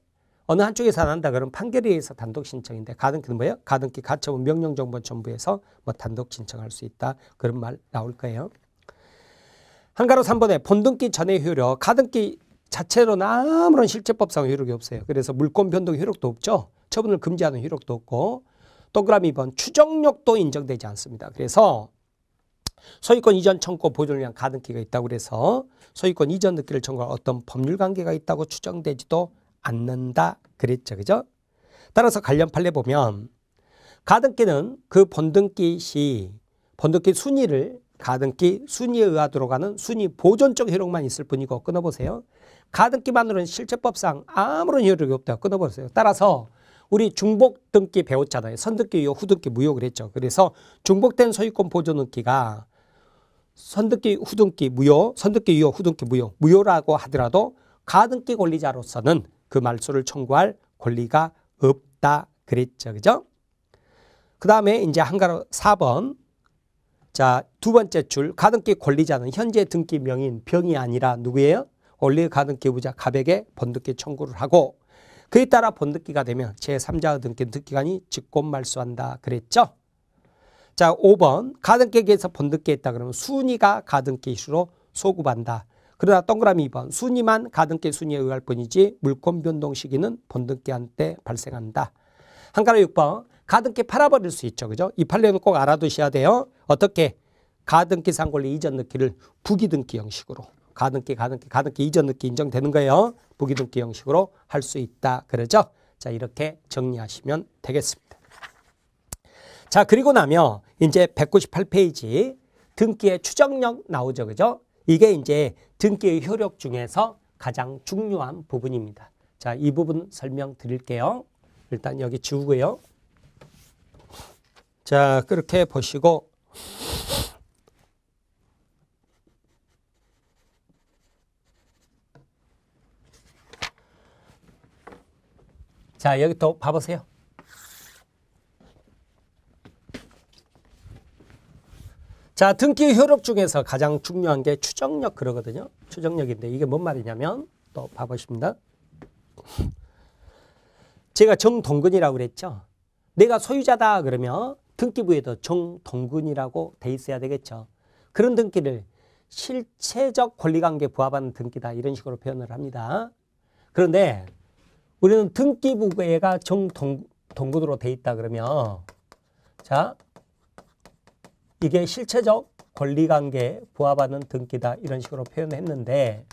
어느 한쪽에서 안 한다 그러면 판결에 의해서 단독 신청인데 가등기는 뭐예요? 가등기 가처분 명령정보전부에서뭐 단독 신청할 수 있다 그런 말 나올 거예요. 한가로 3번에 본등기 전의 효력 가등기 자체로는 아무런 실체법상 효력이 없어요. 그래서 물권 변동 효력도 없죠. 처분을 금지하는 효력도 없고 동그라미 2번 추정력도 인정되지 않습니다. 그래서 소유권 이전 청구 보존을 위한 가등기가 있다고 그래서 소유권 이전 등기를 청구할 어떤 법률 관계가 있다고 추정되지도 않는다 그랬죠. 그죠? 따라서 관련 판례 보면 가등기는 그 본등기 시 본등기 순위를 가등기 순위에 의하도록 하는 순위 보존적 효력만 있을 뿐이고 끊어보세요. 가등기만으로는 실체법상 아무런 효력이 없다. 끊어보세요 따라서 우리 중복 등기 배웠잖아요. 선등기 이후 후등기 무효 그랬죠. 그래서 중복된 소유권 보존 등기가 선듣기 후등기 무효, 선듣기 유효 후등기 무효, 무효라고 하더라도 가등기 권리자로서는 그 말소를 청구할 권리가 없다 그랬죠. 그죠? 그 다음에 이제 한가로 4번 자, 두 번째 줄 가등기 권리자는 현재 등기 명인 병이 아니라 누구예요? 원래 가등기 부자 갑에게 번등기 청구를 하고 그에 따라 본등기가 되면 제3자의 등기 등기관이 직권 말소한다 그랬죠? 자, 5번 가등기에서 번득계 있다 그러면 순위가 가등기수로 소급한다. 그러나 동그라미 2번 순위만 가등기 순위에 의할 뿐이지 물권 변동 시기는 번등기한테 발생한다. 한가로 6번 가등기 팔아버릴 수 있죠. 그죠? 이 판례는 꼭 알아두셔야 돼요. 어떻게? 가등기 상권리 이전 등기를 부기등기 형식으로 가등기 가등기 가등기 이전 등기 인정되는 거예요. 부기등기 형식으로 할 수 있다. 그러죠? 자 이렇게 정리하시면 되겠습니다. 자, 그리고 나면 이제 198페이지 등기의 추정력 나오죠. 그죠? 이게 이제 등기의 효력 중에서 가장 중요한 부분입니다. 자, 이 부분 설명드릴게요. 일단 여기 지우고요. 자, 그렇게 보시고 자, 여기 또 봐보세요. 자, 등기 효력 중에서 가장 중요한 게 추정력 그러거든요. 추정력인데 이게 뭔 말이냐면 또 봐보십니다. 제가 정동근이라고 그랬죠. 내가 소유자다 그러면 등기부에도 정동근이라고 돼 있어야 되겠죠. 그런 등기를 실체적 권리관계 부합하는 등기다 이런 식으로 표현을 합니다. 그런데 우리는 등기부가 정동근으로 돼 있다 그러면 자 이게 실체적 권리관계에 부합하는 등기다 이런 식으로 표현했는데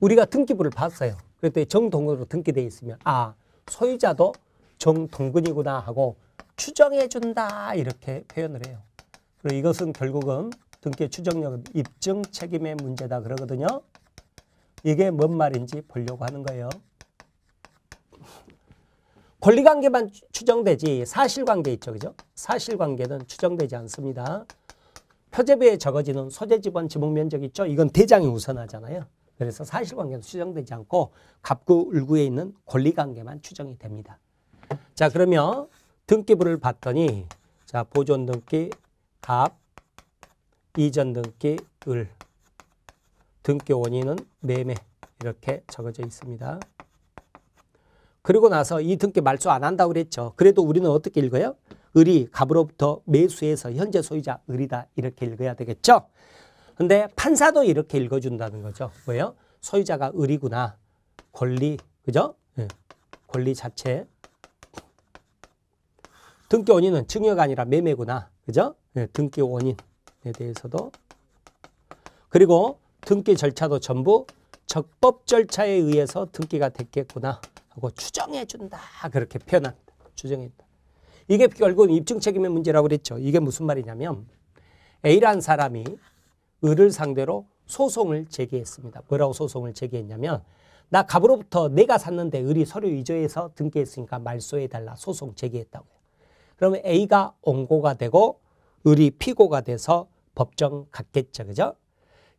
우리가 등기부를 봤어요. 그랬더니 정동근으로 등기되어 있으면 아 소유자도 정동근이구나 하고 추정해준다 이렇게 표현을 해요. 그리고 이것은 결국은 등기 추정력 입증 책임의 문제다 그러거든요. 이게 뭔 말인지 보려고 하는 거예요. 권리관계만 추정되지 사실관계 있죠. 그죠? 사실관계는 추정되지 않습니다. 표제부에 적어지는 소재 지번 지목 면적 있죠. 이건 대장이 우선하잖아요. 그래서 사실관계는 추정되지 않고 갑구 을구에 있는 권리관계만 추정이 됩니다. 자 그러면 등기부를 봤더니 자 보존 등기 갑 이전 등기 을 등기 원인은 매매 이렇게 적어져 있습니다. 그리고 나서 이 등기 말소 안 한다고 그랬죠. 그래도 우리는 어떻게 읽어요? 을이 갑으로부터 매수해서 현재 소유자 을이다 이렇게 읽어야 되겠죠. 근데 판사도 이렇게 읽어준다는 거죠. 왜요? 소유자가 을이구나. 권리, 그죠? 네. 권리 자체. 등기 원인은 증여가 아니라 매매구나. 그죠? 네. 예, 등기 원인에 대해서도. 그리고 등기 절차도 전부 적법 절차에 의해서 등기가 됐겠구나. 하고 추정해 준다 그렇게 표현합다 추정했다. 이게 결국 입증 책임의 문제라고 그랬죠. 이게 무슨 말이냐면 a 라 사람이 을을 상대로 소송을 제기했습니다. 뭐라고 소송을 제기했냐면 나 갑으로부터 내가 샀는데 을이 서류 위조해서 등기했으니까 말소해달라 소송 제기했다고요. 그러면 A가 원고가 되고 을이 피고가 돼서 법정 갔겠죠. 그죠?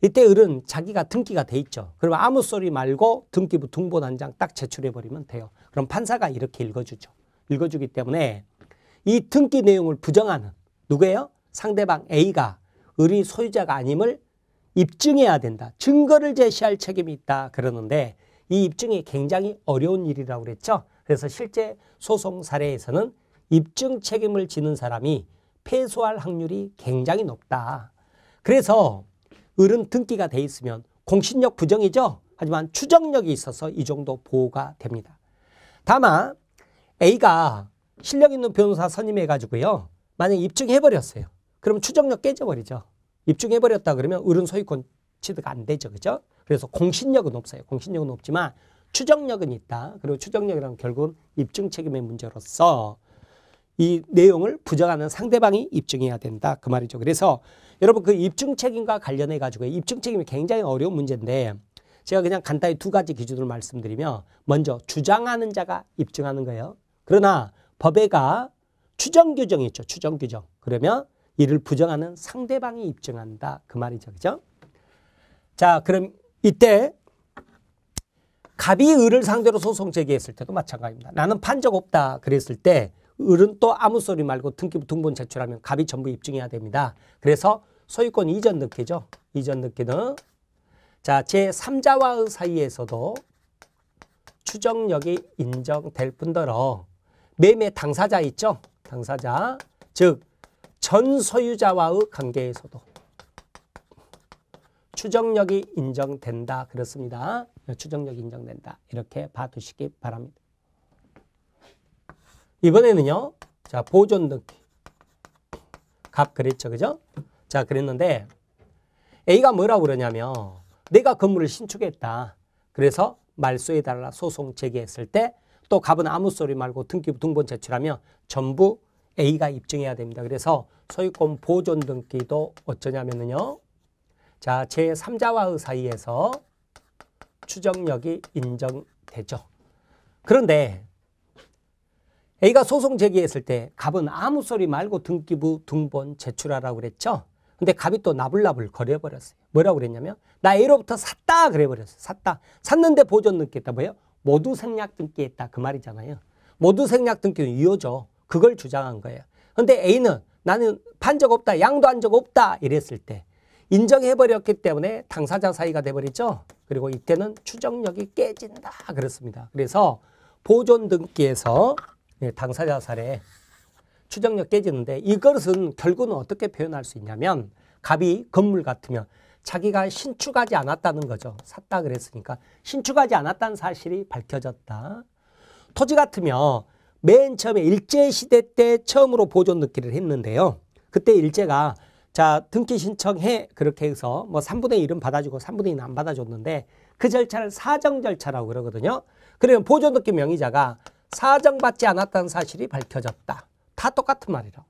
이때 을은 자기가 등기가 돼 있죠. 그러면 아무 소리 말고 등기부 등본 한 장 딱 제출해 버리면 돼요. 그럼 판사가 이렇게 읽어주죠. 읽어주기 때문에 이 등기 내용을 부정하는 누구예요? 상대방 A가 을이 소유자가 아님을 입증해야 된다. 증거를 제시할 책임이 있다. 그러는데 이 입증이 굉장히 어려운 일이라고 그랬죠. 그래서 실제 소송 사례에서는 입증 책임을 지는 사람이 패소할 확률이 굉장히 높다. 그래서 을은 등기가 돼 있으면 공신력 부정이죠. 하지만 추정력이 있어서 이 정도 보호가 됩니다. 다만 A가 실력 있는 변호사 선임해가지고요. 만약 입증해버렸어요. 그럼 추정력 깨져버리죠. 입증해버렸다 그러면 을은 소유권 취득 안 되죠. 그죠? 그래서 공신력은 없어요. 공신력은 없지만 추정력은 있다. 그리고 추정력이란 결국은 입증 책임의 문제로서 이 내용을 부정하는 상대방이 입증해야 된다. 그 말이죠. 그래서 여러분 그 입증 책임과 관련해 가지고 입증 책임이 굉장히 어려운 문제인데 제가 그냥 간단히 두 가지 기준으로 말씀드리면 먼저 주장하는 자가 입증하는 거예요. 그러나 법에가 추정 규정이 있죠. 추정 규정. 그러면 이를 부정하는 상대방이 입증한다. 그 말이죠. 그죠? 자, 그럼 이때 갑이 을을 상대로 소송 제기했을 때도 마찬가지입니다. 나는 판적 없다. 그랬을 때 을은 또 아무 소리 말고 등기 등본 제출하면 갑이 전부 입증해야 됩니다. 그래서 소유권 이전 등기죠. 이전 등기는 자 제3자와의 사이에서도 추정력이 인정될 뿐더러 매매 당사자 있죠. 당사자 즉 전 소유자와의 관계에서도 추정력이 인정된다. 그렇습니다. 추정력이 인정된다. 이렇게 봐두시기 바랍니다. 이번에는요. 자, 보존 등기값 그랬죠. 그죠? 자, 그랬는데 A가 뭐라고 그러냐면 내가 건물을 신축했다. 그래서 말소에달라 소송 제기했을 때 또 값은 아무 소리 말고 등기 등본 제출하면 전부 A가 입증해야 됩니다. 그래서 소유권 보존 등기도 어쩌냐면요. 자, 제3자와의 사이에서 추정력이 인정되죠. 그런데 A가 소송 제기했을 때 갑은 아무 소리 말고 등기부 등본 제출하라고 그랬죠. 근데 갑이 또 나불나불 거려버렸어요. 뭐라고 그랬냐면 나 A로부터 샀다 그래버렸어요. 샀다. 샀는데 보존 등기했다. 뭐예요? 모두 생략 등기했다. 그 말이잖아요. 모두 생략 등기는 이어져. 그걸 주장한 거예요. 근데 A는 나는 판 적 없다. 양도 한적 없다. 이랬을 때 인정해버렸기 때문에 당사자 사이가 돼버리죠. 그리고 이때는 추정력이 깨진다. 그렇습니다. 그래서 보존 등기에서 예, 당사자 사례 추정력 깨지는데 이것은 결국은 어떻게 표현할 수 있냐면 갑이 건물 같으면 자기가 신축하지 않았다는 거죠. 샀다 그랬으니까 신축하지 않았다는 사실이 밝혀졌다. 토지 같으면맨 처음에 일제시대 때 처음으로 보존 등기를 했는데요. 그때 일제가 자 등기 신청해 그렇게 해서 뭐 3분의 1은 받아주고 3분의 2는 안 받아줬는데 그 절차를 사정 절차라고 그러거든요. 그러면 보존 등기 명의자가 사정받지 않았다는 사실이 밝혀졌다. 다 똑같은 말이라고.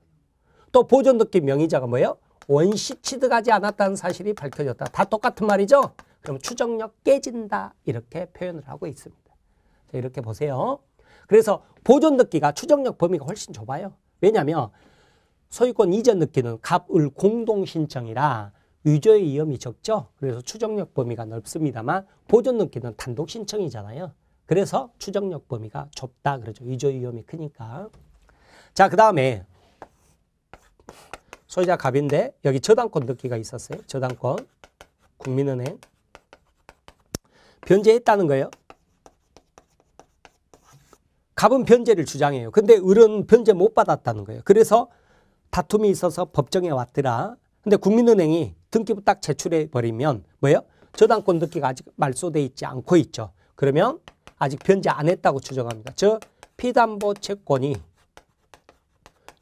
또 보존독기 명의자가 뭐예요? 원시 취득하지 않았다는 사실이 밝혀졌다. 다 똑같은 말이죠? 그럼 추정력 깨진다. 이렇게 표현을 하고 있습니다. 자, 이렇게 보세요. 그래서 보존듣기가 추정력 범위가 훨씬 좁아요. 왜냐하면 소유권 이전 듣기는 갑을 공동신청이라 위조의 위험이 적죠. 그래서 추정력 범위가 넓습니다만 보존 듣기는 단독 신청이잖아요. 그래서 추정력 범위가 좁다 그러죠. 위조 위험이 크니까. 자, 그 다음에 소유자 갑인데 여기 저당권 넣기가 있었어요. 저당권 국민은행 변제했다는 거예요. 갑은 변제를 주장해요. 근데 을은 변제 못 받았다는 거예요. 그래서 다툼이 있어서 법정에 왔더라. 근데 국민은행이 등기부 딱 제출해 버리면 뭐예요? 저당권 등기가 아직 말소돼 있지 않고 있죠. 그러면 아직 변제 안 했다고 추정합니다. 즉 피담보 채권이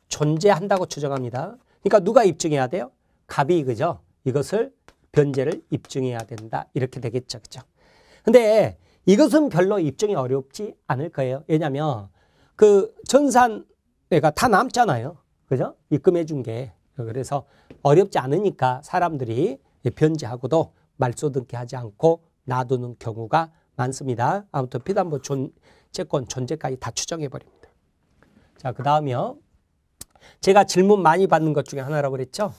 존재한다고 추정합니다. 그러니까 누가 입증해야 돼요? 갑이 그죠? 이것을 변제를 입증해야 된다. 이렇게 되겠죠. 그죠? 근데 이것은 별로 입증이 어렵지 않을 거예요. 왜냐하면 그 전산 내가다 남잖아요. 그죠? 입금해 준 게. 그래서 어렵지 않으니까 사람들이 변제하고도 말소등기 하지 않고 놔두는 경우가 많습니다. 아무튼 피담보 존, 채권 존재까지 다 추정해 버립니다. 자, 그 다음이요. 제가 질문 많이 받는 것 중에 하나라고 그랬죠.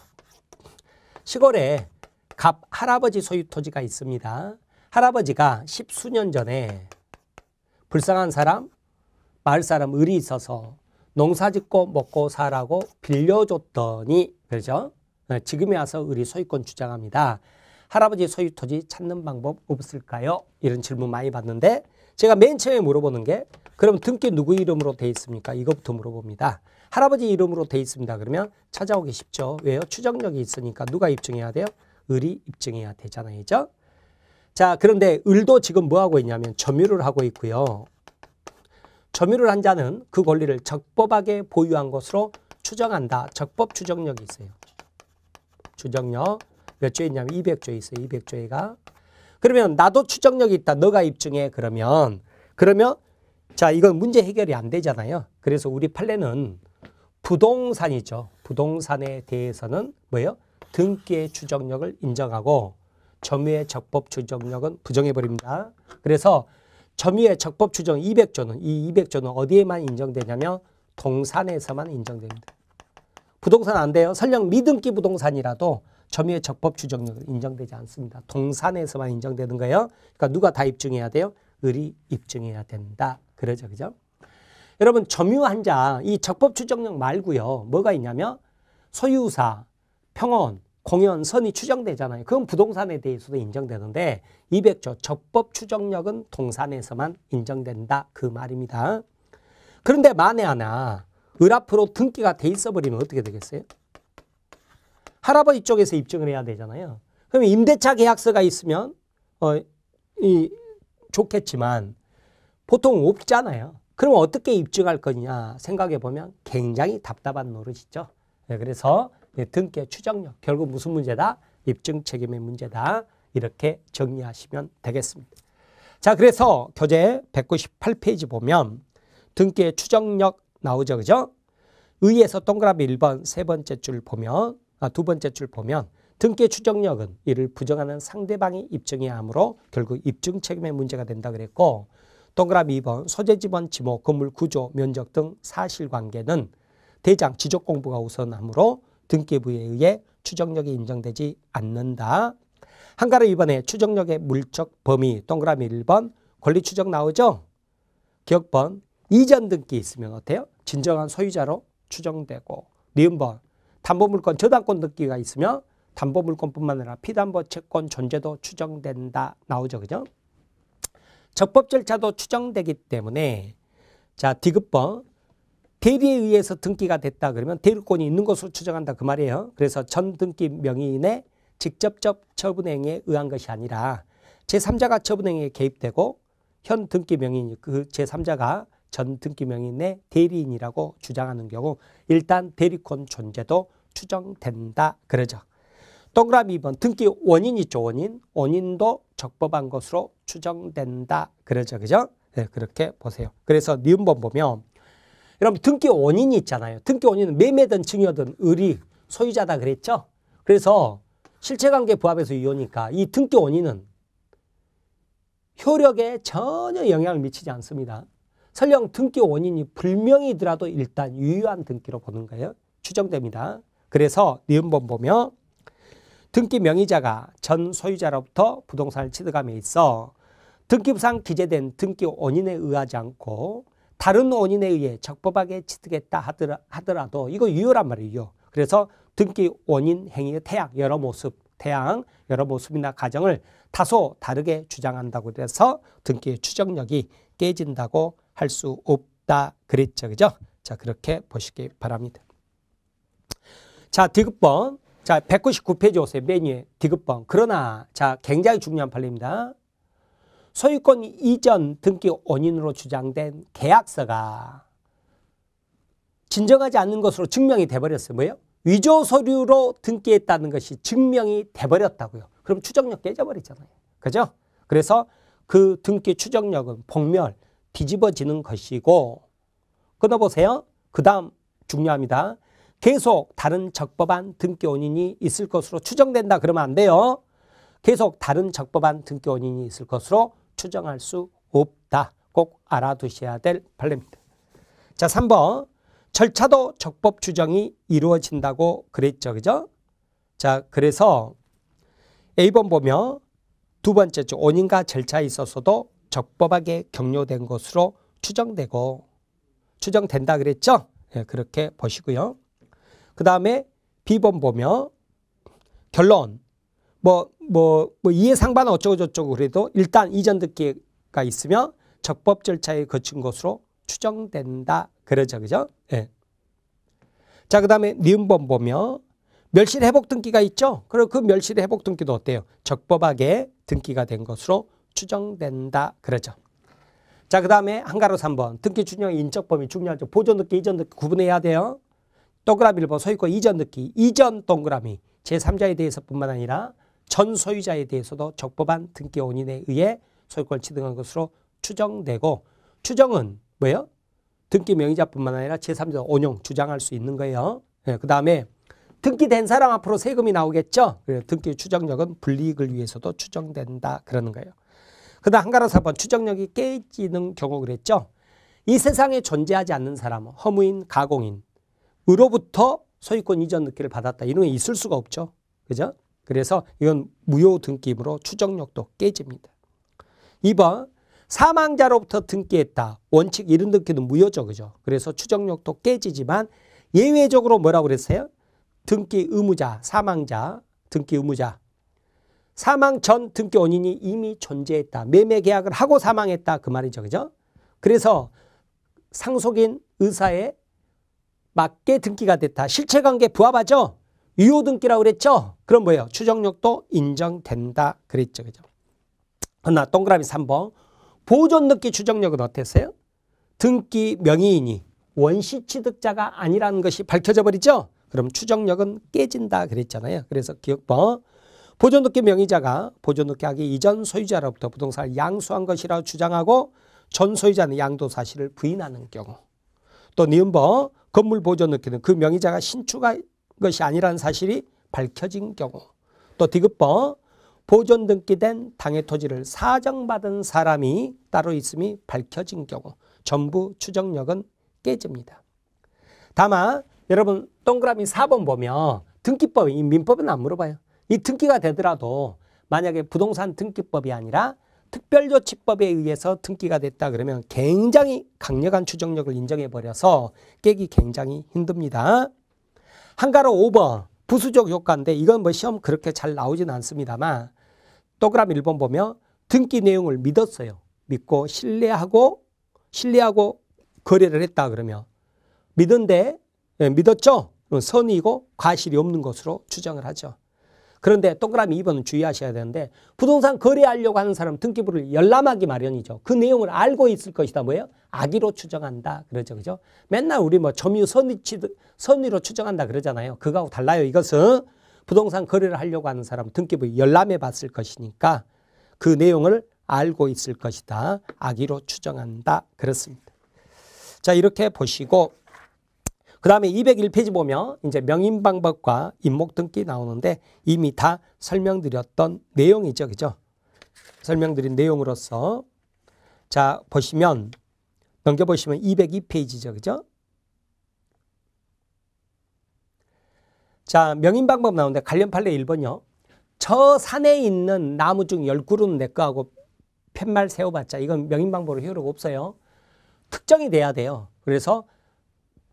시골에 갑 할아버지 소유 토지가 있습니다. 할아버지가 십수년 전에 불쌍한 사람, 마을 사람 을이 있어서 농사짓고 먹고 사라고 빌려줬더니 그죠 네, 지금에 와서 을이 소유권 주장합니다. 할아버지 소유 토지 찾는 방법 없을까요? 이런 질문 많이 받는데 제가 맨 처음에 물어보는 게 그럼 등기 누구 이름으로 돼 있습니까? 이것부터 물어봅니다. 할아버지 이름으로 돼 있습니다. 그러면 찾아오기 쉽죠. 왜요? 추정력이 있으니까 누가 입증해야 돼요? 을이 입증해야 되잖아요. 그죠? 자 그런데 을도 지금 뭐하고 있냐면 점유를 하고 있고요. 점유를 한 자는 그 권리를 적법하게 보유한 것으로 추정한다. 적법 추정력이 있어요. 추정력. 몇 조에 있냐면 200조에 있어요. 200조에가. 그러면 나도 추정력이 있다. 너가 입증해. 그러면 그러면 자 이건 문제 해결이 안 되잖아요. 그래서 우리 판례는 부동산이죠. 부동산에 대해서는 뭐예요? 등기의 추정력을 인정하고 점유의 적법 추정력은 부정해버립니다. 그래서 점유의 적법 추정 200조는 이 200조는 어디에만 인정되냐면 동산에서만 인정됩니다. 부동산 안 돼요. 설령 미등기 부동산이라도 점유의 적법 추정력은 인정되지 않습니다. 동산에서만 인정되는 거예요. 그러니까 누가 다 입증해야 돼요? 을이 입증해야 된다. 그러죠. 그죠? 여러분 점유한 자, 이 적법 추정력 말고요. 뭐가 있냐면 소유사, 평원 공연, 선이 추정되잖아요. 그건 부동산에 대해서도 인정되는데 200조 적법 추정력은 동산에서만 인정된다. 그 말입니다. 그런데 만에 하나 을 앞으로 등기가 돼 있어 버리면 어떻게 되겠어요? 할아버지 쪽에서 입증을 해야 되잖아요. 그럼 임대차 계약서가 있으면 어, 이, 좋겠지만 보통 없잖아요. 그럼 어떻게 입증할 거냐 생각해 보면 굉장히 답답한 노릇이죠. 네, 그래서 예, 등계 추정력 결국 무슨 문제다? 입증 책임의 문제다. 이렇게 정리하시면 되겠습니다. 자 그래서 교재 198페이지 보면 등계 추정력 나오죠. 그죠? 의에서 동그라미 1번 세 번째 줄 보면 아, 두 번째 줄 보면 등기 의 추정력은 이를 부정하는 상대방이 입증해야 하므로 결국 입증 책임의 문제가 된다 그랬고 동그라미 2번 소재 지번 지목 건물 구조 면적 등 사실관계는 대장 지적 공부가 우선하므로 등기부에 의해 추정력이 인정되지 않는다. 한가로 2번에 추정력의 물적 범위 동그라미 1번 권리 추정 나오죠? 기억번 이전 등기 있으면 어때요? 진정한 소유자로 추정되고 니은번 담보물권 저당권 등기가 있으며 담보물권뿐만 아니라 피담보 채권 존재도 추정된다 나오죠 그죠? 적법 절차도 추정되기 때문에 자 디귿번 대리에 의해서 등기가 됐다 그러면 대리권이 있는 것으로 추정한다 그 말이에요. 그래서 전 등기 명의인의 직접적 처분행위에 의한 것이 아니라 제3자가 처분행위에 개입되고 현 등기 명의인 그 제3자가 전 등기 명의인의 대리인이라고 주장하는 경우 일단 대리권 존재도 추정된다 그러죠. 동그라미 이번 등기 원인이죠. 원인. 원인도 적법한 것으로 추정된다 그러죠. 그죠? 네, 그렇게 보세요. 그래서 니은번 보면 여러분 등기 원인이 있잖아요. 등기 원인은 매매든 증여든 을이 소유자다 그랬죠? 그래서 실체관계 부합에서 이오니까 이 등기 원인은 효력에 전혀 영향을 미치지 않습니다. 설령 등기 원인이 불명이더라도 일단 유효한 등기로 보는 거예요. 추정됩니다. 그래서 니은번 보면 등기 명의자가 전 소유자로부터 부동산을 취득함에 있어 등기부상 기재된 등기 원인에 의하지 않고 다른 원인에 의해 적법하게 취득했다 하더라, 도 이거 유효란 말이에요. 그래서 등기 원인 행위의 태양 여러 모습 태양 여러 모습이나 가정을 다소 다르게 주장한다고 그서 등기의 추정력이 깨진다고 할 수 없다 그랬죠. 그죠? 자 그렇게 보시기 바랍니다. 자, 디귿번. 자, 199페이지 오세요. 메뉴에 디귿번. 그러나, 자, 굉장히 중요한 판례입니다. 소유권 이전 등기 원인으로 주장된 계약서가 진정하지 않는 것으로 증명이 돼버렸어요. 뭐예요? 위조 서류로 등기했다는 것이 증명이 돼버렸다고요. 그럼 추정력 깨져버리잖아요. 그죠? 그래서 그 등기 추정력은 복멸, 뒤집어지는 것이고 끊어보세요. 그 다음 중요합니다. 계속 다른 적법한 등기 원인이 있을 것으로 추정된다 그러면 안 돼요. 계속 다른 적법한 등기 원인이 있을 것으로 추정할 수 없다. 꼭 알아두셔야 될 판례입니다. 자, 3번. 절차도 적법 추정이 이루어진다고 그랬죠. 그죠? 자, 그래서 A번 보면 두 번째 주 원인과 절차에 있어서도 적법하게 격려된 것으로 추정되고 추정된다 그랬죠? 예, 그렇게 보시고요. 그 다음에 비번 보면 결론 뭐 뭐 뭐 이해상반 어쩌고 저쩌고 그래도 일단 이전 듣기가 있으며 적법 절차에 거친 것으로 추정된다 그러죠 그죠? 예. 자그 다음에 니은번 보면 멸실 회복 등기가 있죠. 그리고 그 멸실 회복 등기도 어때요? 적법하게 등기가 된 것으로 추정된다. 그러죠. 자, 그 다음에 한가로 3번. 등기 준용 인적 범위 중요하죠. 보존 등기, 이전 등기 구분해야 돼요. 동그라미를 보서 고 있고 이전 듣기, 이전 동그라미 제3자에 대해서뿐만 아니라 전 소유자에 대해서도 적법한 등기원인에 의해 소유권 취득한 것으로 추정되고 추정은 뭐예요? 등기 명의자뿐만 아니라 제3자 온용 주장할 수 있는 거예요. 네, 예, 그 다음에 등기된 사람 앞으로 세금이 나오겠죠. 그래서 등기 추정력은 불이익을 위해서도 추정된다 그러는 거예요. 그 다음 한가로 4번 추정력이 깨지는 경우 그랬죠. 이 세상에 존재하지 않는 사람, 허무인, 가공인, 으로부터 소유권 이전 느끼를 받았다. 이런 게 있을 수가 없죠. 그죠? 그래서 이건 무효 등기이므로 추정력도 깨집니다. 2번 사망자로부터 등기했다. 원칙 이런 등기는 무효죠. 그죠? 그래서 추정력도 깨지지만 예외적으로 뭐라고 그랬어요? 등기 의무자, 사망자, 등기 의무자. 사망 전 등기 원인이 이미 존재했다. 매매 계약을 하고 사망했다. 그 말이죠. 그죠? 그래서 상속인 의사의 맞게 등기가 됐다. 실체관계 부합하죠? 유효 등기라고 그랬죠? 그럼 뭐예요? 추정력도 인정된다. 그랬죠. 그죠? 하나 동그라미 3번. 보존 등기 추정력은 어땠어요? 등기 명의인이 원시 취득자가 아니라는 것이 밝혀져 버리죠? 그럼 추정력은 깨진다 그랬잖아요. 그래서 기억번 보존등기 명의자가 보존등기 하기 이전 소유자로부터 부동산을 양수한 것이라고 주장하고 전 소유자는 양도 사실을 부인하는 경우. 또 니은번 건물 보존 넣기는 그 명의자가 신축한 것이 아니라는 사실이 밝혀진 경우 또 디귿번 보존 등기된 당의 토지를 사정받은 사람이 따로 있음이 밝혀진 경우 전부 추정력은 깨집니다. 다만 여러분 동그라미 4번 보면 등기법, 이 민법은 안 물어봐요. 이 등기가 되더라도 만약에 부동산 등기법이 아니라 특별조치법에 의해서 등기가 됐다 그러면 굉장히 강력한 추정력을 인정해버려서 깨기 굉장히 힘듭니다. 한가로 5번 부수적 효과인데 이건 뭐 시험 그렇게 잘 나오진 않습니다만 또그라미 1번 보면 등기 내용을 믿었어요. 믿고 신뢰하고 신뢰하고 거래를 했다 그러면 믿은데 예, 믿었죠? 선이고 의 과실이 없는 것으로 추정을 하죠. 그런데 동그라미 2번은 주의하셔야 되는데 부동산 거래하려고 하는 사람 등기부를 열람하기 마련이죠. 그 내용을 알고 있을 것이다 뭐예요? 악의로 추정한다 그러죠. 그죠? 맨날 우리 뭐 점유 선위로 추정한다 그러잖아요. 그거하고 달라요. 이것은 부동산 거래를 하려고 하는 사람 등기부 열람해 봤을 것이니까 그 내용을 알고 있을 것이다. 악의로 추정한다. 그렇습니다. 자 이렇게 보시고 그 다음에 201페이지 보면 이제 명인방법과 인목등기 나오는데 이미 다 설명드렸던 내용이죠. 그죠? 설명드린 내용으로서 자 보시면 넘겨보시면 202페이지죠. 그죠? 자 명인방법 나오는데 관련 판례 1번요. 저 산에 있는 나무 중1 0그루내 거하고 팻말 세워봤자 이건 명인방법으로 효력 없어요. 특정이 돼야 돼요. 그래서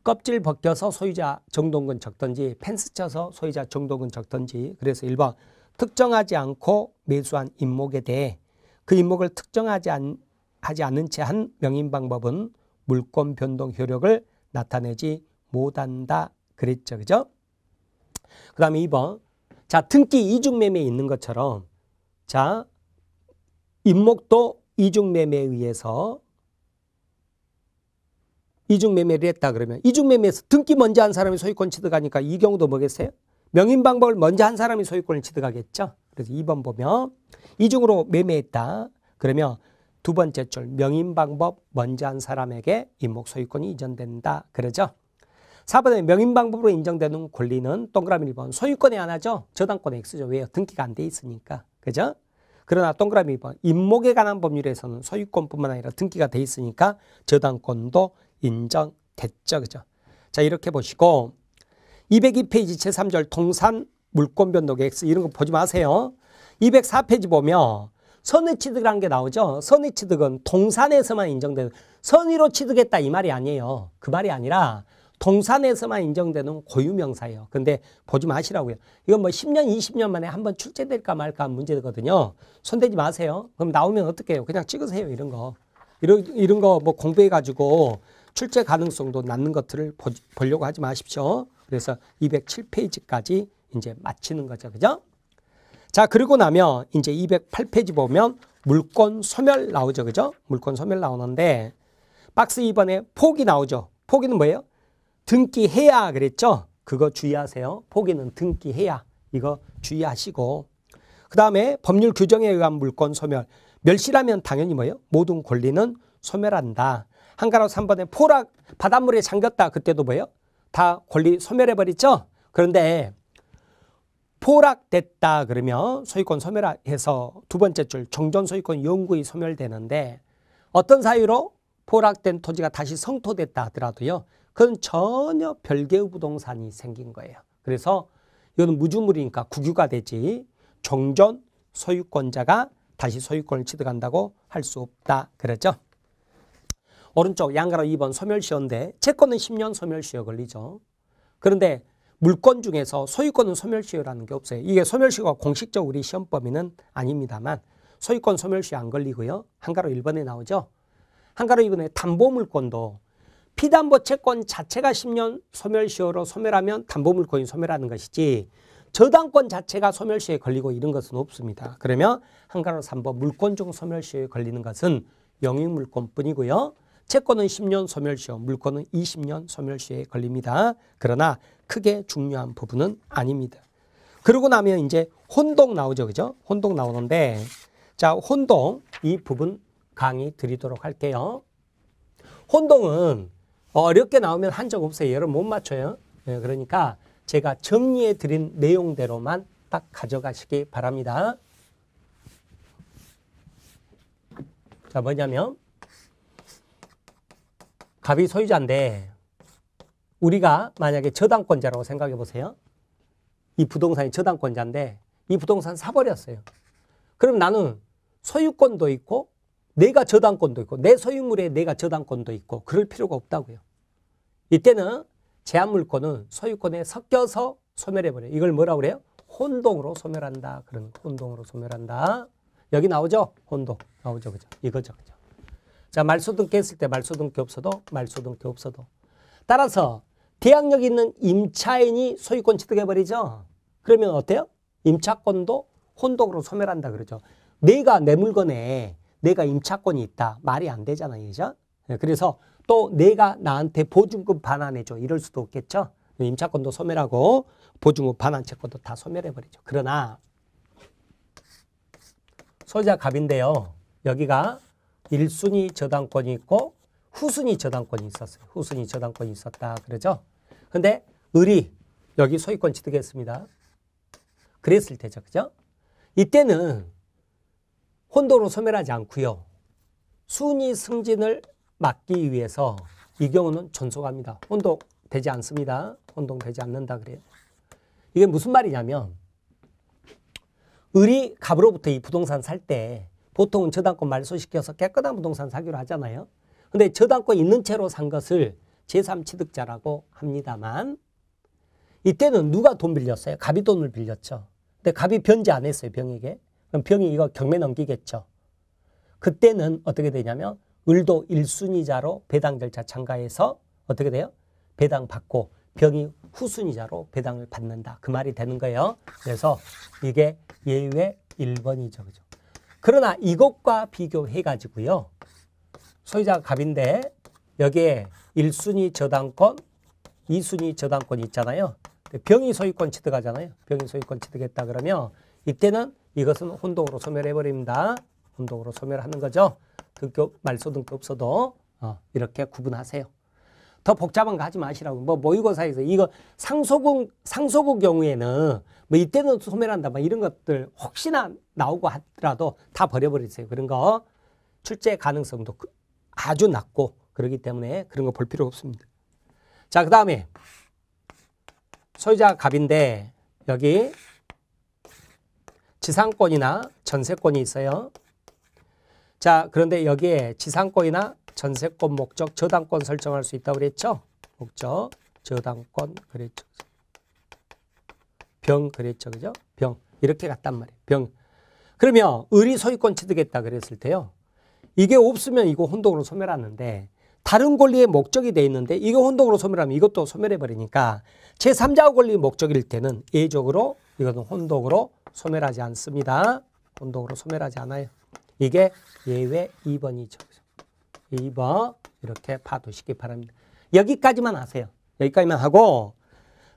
껍질 벗겨서 소유자 정동근 적던지 펜스 쳐서 소유자 정동근 적던지 그래서 1번 특정하지 않고 매수한 임목에 대해 그임목을 특정하지 않, 하지 않은 채 한 명인 방법은 물권 변동 효력을 나타내지 못한다 그랬죠 그죠? 그 다음에 2번 자 등기 이중매매에 있는 것처럼 자임목도 이중매매에 의해서 이중매매를 했다 그러면 이중매매에서 등기 먼저 한 사람이 소유권 취득하니까 이 경우도 뭐겠어요? 명인방법을 먼저 한 사람이 소유권을 취득하겠죠. 그래서 2번 보면 이중으로 매매했다. 그러면 두 번째 줄 명인방법 먼저 한 사람에게 임목 소유권이 이전된다. 그러죠. 4번에 명인방법으로 인정되는 권리는 동그라미 1번 소유권에안하죠 저당권의 X죠. 왜요? 등기가 안 돼 있으니까. 그죠? 그러나 동그라미 2번 임목에 관한 법률에서는 소유권뿐만 아니라 등기가 돼 있으니까 저당권도 인정됐죠. 그죠? 자, 이렇게 보시고 202페이지 제3절 동산 물권 변동의 X 이런 거 보지 마세요. 204페이지 보면 선의 취득이라게 나오죠. 선의 취득은 동산에서만 인정되는 선의로 취득했다 이 말이 아니에요. 그 말이 아니라 동산에서만 인정되는 고유명사예요. 근데 보지 마시라고요. 이건 뭐 10년, 20년 만에 한번 출제될까 말까 문제거든요. 손대지 마세요. 그럼 나오면 어떻게 해요? 그냥 찍으세요. 이런 거. 이런, 이런 거 뭐 공부해가지고 출제 가능성도 낮는 것들을 보, 려고 하지 마십시오. 그래서 207페이지까지 이제 마치는 거죠. 그죠? 자, 그리고 나면 이제 208페이지 보면 물권 소멸 나오죠. 그죠? 물권 소멸 나오는데 박스 2번에 포기 나오죠. 포기는 뭐예요? 등기해야 그랬죠? 그거 주의하세요. 포기는 등기해야. 이거 주의하시고. 그 다음에 법률 규정에 의한 물권 소멸. 멸실하면 당연히 뭐예요? 모든 권리는 소멸한다. 한가로 3번에 포락 바닷물에 잠겼다. 그때도 뭐예요? 다 권리 소멸해버리죠. 그런데 포락됐다 그러면 소유권 소멸해서 두 번째 줄 정전 소유권 영구히 소멸되는데 어떤 사유로 포락된 토지가 다시 성토됐다 하더라도요. 그건 전혀 별개의 부동산이 생긴 거예요. 그래서 이건 무주물이니까 국유가 되지 정전 소유권자가 다시 소유권을 취득한다고 할 수 없다 그랬죠. 오른쪽 양가로 2번 소멸시효인데 채권은 10년 소멸시효 걸리죠. 그런데 물권 중에서 소유권은 소멸시효라는 게 없어요. 이게 소멸시효가 공식적 우리 시험 범위는 아닙니다만 소유권 소멸시효 안 걸리고요. 한가로 1번에 나오죠. 한가로 2번에 담보물권도 피담보 채권 자체가 10년 소멸시효로 소멸하면 담보물권이 소멸하는 것이지 저당권 자체가 소멸시효에 걸리고 이런 것은 없습니다. 그러면 한가로 3번 물권 중 소멸시효에 걸리는 것은 영유물권뿐이고요. 채권은 10년 소멸시효, 물권은 20년 소멸시효에 걸립니다. 그러나 크게 중요한 부분은 아닙니다. 그러고 나면 이제 혼동 나오죠. 그죠? 혼동 나오는데 자, 혼동 이 부분 강의 드리도록 할게요. 혼동은 어렵게 나오면 한 적 없어요. 여러분 못 맞춰요. 예, 그러니까 제가 정리해 드린 내용대로만 딱 가져가시기 바랍니다. 자, 뭐냐면 갑이 소유자인데 우리가 만약에 저당권자라고 생각해 보세요. 이 부동산이 저당권자인데 이 부동산 사버렸어요. 그럼 나는 소유권도 있고 내가 저당권도 있고 내 소유물에 내가 저당권도 있고 그럴 필요가 없다고요. 이때는 제한물권은 소유권에 섞여서 소멸해버려요. 이걸 뭐라고 그래요? 혼동으로 소멸한다. 그런 혼동으로 소멸한다. 여기 나오죠? 혼동 나오죠. 그죠? 이거죠. 그죠? 자, 말소등기 했을 때 말소등기 없어도 말소등기 없어도. 따라서 대항력 있는 임차인이 소유권 취득해버리죠. 그러면 어때요? 임차권도 혼동으로 소멸한다 그러죠. 내가 내 물건에 내가 임차권이 있다. 말이 안 되잖아요. 그죠? 네, 그래서 또 내가 나한테 보증금 반환해줘. 이럴 수도 없겠죠. 임차권도 소멸하고 보증금 반환 채권도 다 소멸해버리죠. 그러나 소유자 갑인데요. 여기가 일순위 저당권이 있고 후순위 저당권이 있었어요. 후순위 저당권이 있었다. 그러죠? 근데 을이 여기 소유권 취득했습니다. 그랬을 때죠. 그죠? 이때는 혼도로 소멸하지 않고요. 순위 승진을 막기 위해서 이 경우는 존속합니다. 혼동되지 않습니다. 혼동되지 않는다 그래요. 이게 무슨 말이냐면 을이 갑으로부터 이 부동산 살때 보통은 저당권 말소시켜서 깨끗한 부동산 사기로 하잖아요. 근데 저당권 있는 채로 산 것을 제3취득자라고 합니다만 이때는 누가 돈 빌렸어요? 갑이 돈을 빌렸죠. 근데 갑이 변제 안 했어요, 병에게. 그럼 병이 이거 경매 넘기겠죠. 그때는 어떻게 되냐면 을도 1순위자로 배당 절차 참가해서 어떻게 돼요? 배당 받고 병이 후순위자로 배당을 받는다. 그 말이 되는 거예요. 그래서 이게 예외 1번이죠. 그죠? 그러나 이것과 비교해 가지고요. 소유자가 갑인데 여기에 1순위 저당권, 2순위 저당권 있잖아요. 그 병이 소유권 취득하잖아요. 병이 소유권 취득했다 그러면 이때는 이것은 혼동으로 소멸해버립니다. 혼동으로 소멸하는 거죠. 등급, 말소 등급 없어도 어, 이렇게 구분하세요. 더 복잡한 거 하지 마시라고. 뭐 모의고사에서 이거 상소국 상소국 경우에는 뭐 이때는 소멸한다 뭐 이런 것들 혹시나 나오고 하더라도 다 버려버리세요. 그런 거 출제 가능성도 그 아주 낮고 그러기 때문에 그런 거 볼 필요 없습니다. 자, 그 다음에 소유자 갑인데 여기 지상권이나 전세권이 있어요. 자, 그런데 여기에 지상권이나 전세권 목적 저당권 설정할 수 있다고 그랬죠? 목적 저당권 그랬죠. 병 그랬죠. 그죠? 병. 이렇게 갔단 말이에요. 병. 그러면 을이 소유권 취득했다 그랬을 때요. 이게 없으면 이거 혼동으로 소멸하는데 다른 권리의 목적이 돼 있는데 이거 혼동으로 소멸하면 이것도 소멸해 버리니까 제3자 권리 목적일 때는 예적으로 이것은 혼동으로 소멸하지 않습니다. 혼동으로 소멸하지 않아요. 이게 예외 2번이죠. 2번 이렇게 봐두시기 바랍니다. 여기까지만 하세요. 여기까지만 하고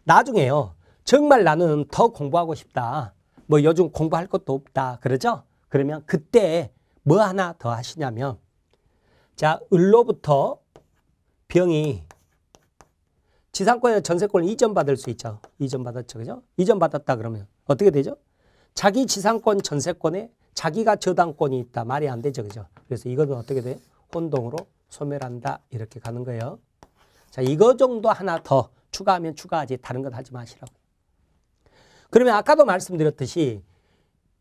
나중에요. 정말 나는 더 공부하고 싶다. 뭐 요즘 공부할 것도 없다. 그러죠? 그러면 그때 뭐 하나 더 하시냐면 자, 을로부터 병이 지상권이 전세권을 이전받을 수 있죠. 이전받았죠. 그죠? 이전받았다 그러면 어떻게 되죠? 자기 지상권 전세권에 자기가 저당권이 있다. 말이 안 되죠. 그죠? 그래서 이거는 어떻게 돼요? 혼동으로 소멸한다 이렇게 가는 거예요. 자 이거 정도 하나 더 추가하면 추가하지 다른 건 하지 마시라고. 그러면 아까도 말씀드렸듯이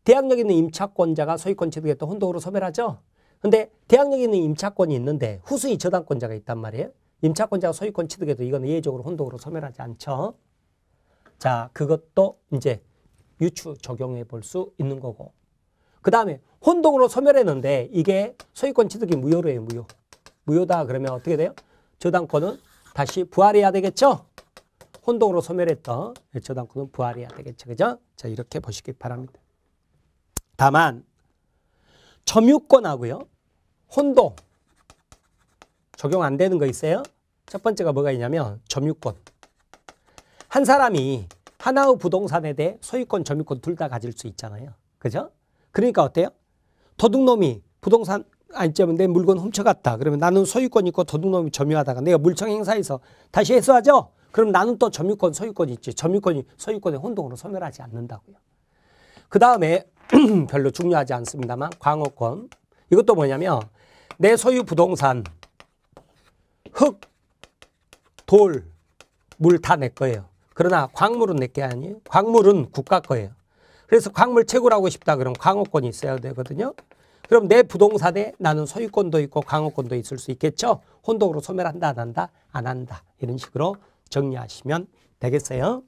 대항력 있는 임차권자가 소유권 취득에또 혼동으로 소멸하죠. 근데 대항력 있는 임차권이 있는데 후순위 저당권자가 있단 말이에요. 임차권자가 소유권 취득에도 이건 예외적으로 혼동으로 소멸하지 않죠. 자 그것도 이제 유추 적용해 볼 수 있는 거고 그 다음에 혼동으로 소멸했는데 이게 소유권 취득이 무효로 해요. 무효. 무효다 그러면 어떻게 돼요? 저당권은 다시 부활해야 되겠죠? 혼동으로 소멸했던 저당권은 부활해야 되겠죠. 그죠? 자 이렇게 보시기 바랍니다. 다만 점유권하고요. 혼동 적용 안 되는 거 있어요? 첫 번째가 뭐가 있냐면 점유권. 한 사람이 하나의 부동산에 대해 소유권, 점유권 둘 다 가질 수 있잖아요. 그죠? 그러니까 어때요? 도둑놈이 부동산 안점은 내 물건 훔쳐갔다. 그러면 나는 소유권 있고 도둑놈이 점유하다가 내가 물청 행사해서 다시 해소하죠. 그럼 나는 또 점유권, 소유권이 있지. 점유권이 소유권의 혼동으로 소멸하지 않는다고요. 그 다음에 별로 중요하지 않습니다만 광어권 이것도 뭐냐면 내 소유 부동산 흙, 돌, 물 다 내 거예요. 그러나 광물은 내 게 아니에요. 광물은 국가 거예요. 그래서 광물 채굴하고 싶다 그럼 광호권이 있어야 되거든요. 그럼 내 부동산에 나는 소유권도 있고 광호권도 있을 수 있겠죠. 혼동으로 소멸한다 안 한다 안 한다 이런 식으로 정리하시면 되겠어요.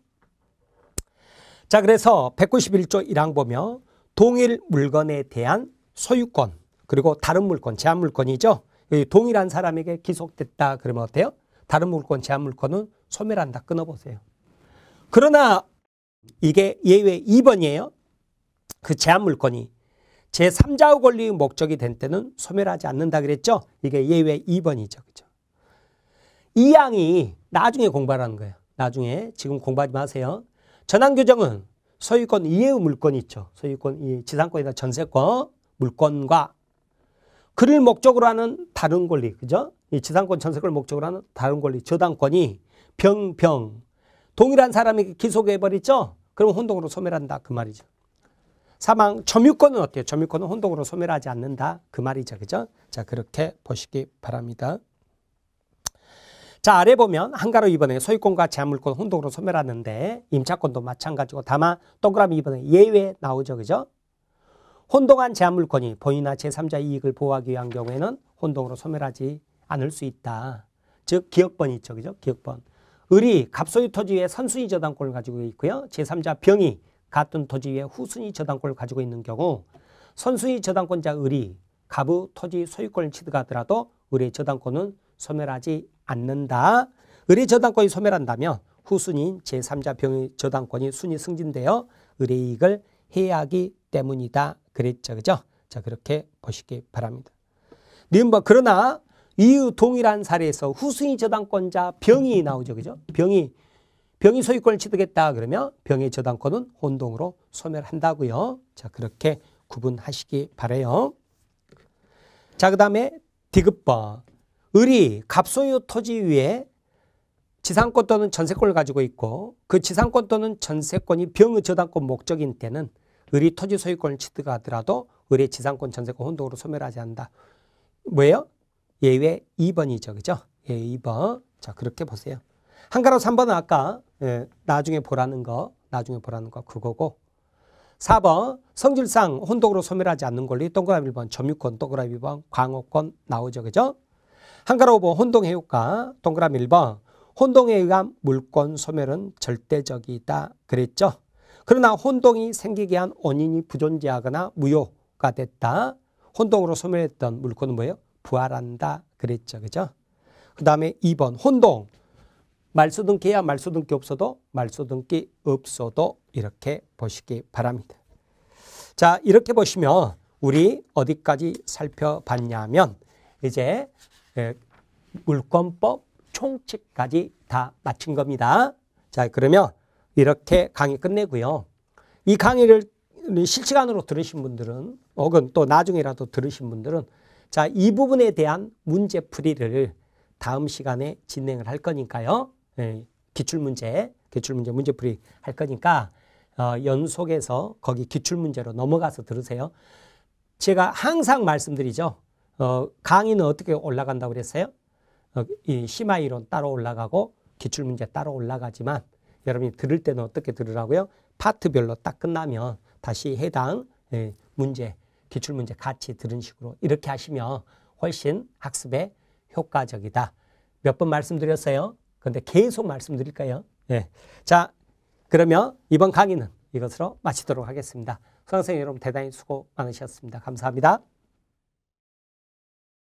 자 그래서 191조 1항 보면 동일 물건에 대한 소유권 그리고 다른 물건 제한 물건이죠. 동일한 사람에게 기속됐다 그러면 어때요? 다른 물건 제한 물건은 소멸한다 끊어보세요. 그러나 이게 예외 2번이에요. 그 제한 물건이 제3자의 권리의 목적이 된 때는 소멸하지 않는다 그랬죠. 이게 예외 2번이죠. 그죠? 이 양이 나중에 공부하라는 거예요. 나중에 지금 공부하지 마세요. 전환 규정은 소유권 이외의 물건 있죠. 소유권, 이 지상권이나 전세권, 물건과 그를 목적으로 하는 다른 권리, 그죠? 이 지상권, 전세권을 목적으로 하는 다른 권리, 저당권이 병, 병. 동일한 사람에게 기소해버리죠? 그럼 혼동으로 소멸한다 그 말이죠. 사망 점유권은 어때요? 점유권은 혼동으로 소멸하지 않는다 그 말이죠. 그죠? 자 그렇게 보시기 바랍니다. 자 아래 보면 한가로 이번에 소유권과 재물권 혼동으로 소멸하는데 임차권도 마찬가지고 다만 동그라미 이번에 예외 나오죠. 그죠? 혼동한 재물권이 본인이나 제3자 이익을 보호하기 위한 경우에는 혼동으로 소멸하지 않을 수 있다. 즉 기억번 있죠. 그죠? 기억번. 을이 갑소유 토지 위에 선순위 저당권을 가지고 있고요. 제3자 병이 같은 토지 위에 후순위 저당권을 가지고 있는 경우 선순위 저당권자 을이 갑부 토지 소유권을 취득하더라도 을의 저당권은 소멸하지 않는다. 을의 저당권이 소멸한다면 후순위인 제3자 병의 저당권이 순위 승진되어 을의 이익을 해야하기 때문이다. 그랬죠. 그죠? 자, 그렇게 보시기 바랍니다. 니은바 뭐 그러나 이유 동일한 사례에서 후순위 저당권자 병이 나오죠. 그죠? 병이 병이 소유권을 취득했다 그러면 병의 저당권은 혼동으로 소멸한다고요. 자, 그렇게 구분하시기 바래요. 자, 그다음에 디귿법. 을이 갑소유 토지 위에 지상권 또는 전세권을 가지고 있고 그 지상권 또는 전세권이 병의 저당권 목적인 때는 을이 토지 소유권을 취득하더라도 을의 지상권 전세권 혼동으로 소멸하지 않는다. 뭐예요? 예외 2번이죠. 그죠? 예, 외 2번. 자, 그렇게 보세요. 한가로 3번은 아까 예, 나중에 보라는 거, 나중에 보라는 거 그거고 4번 성질상 혼독으로 소멸하지 않는 권리 동그라미 1번 점유권 동그라미 2번 광호권 나오죠. 그죠? 한가로 5번 혼동의 효과 동그라미 1번 혼동에 의한 물권 소멸은 절대적이다 그랬죠. 그러나 혼동이 생기게 한 원인이 부존재하거나 무효가 됐다. 혼동으로 소멸했던 물권은 뭐예요? 부활한다 그랬죠. 그죠? 그 다음에 2번 혼동. 말소등기야 말소등기 없어도 말소등기 없어도 이렇게 보시기 바랍니다. 자 이렇게 보시면 우리 어디까지 살펴봤냐면 이제 물권법 총칙까지 다 마친 겁니다. 자 그러면 이렇게 강의 끝내고요. 이 강의를 실시간으로 들으신 분들은 혹은 또 나중에라도 들으신 분들은 자, 이 부분에 대한 문제풀이를 다음 시간에 진행을 할 거니까요. 예, 기출문제, 기출문제 문제풀이 할 거니까 어, 연속해서 거기 기출문제로 넘어가서 들으세요. 제가 항상 말씀드리죠. 어, 강의는 어떻게 올라간다고 그랬어요? 어, 이 심화이론 따로 올라가고 기출문제 따로 올라가지만 여러분이 들을 때는 어떻게 들으라고요? 파트별로 딱 끝나면 다시 해당 예, 문제 기출문제 같이 들은 식으로 이렇게 하시면 훨씬 학습에 효과적이다. 몇 번 말씀드렸어요. 그런데 계속 말씀드릴까요? 예. 자, 그러면 이번 강의는 이것으로 마치도록 하겠습니다. 선생님 여러분 대단히 수고 많으셨습니다. 감사합니다.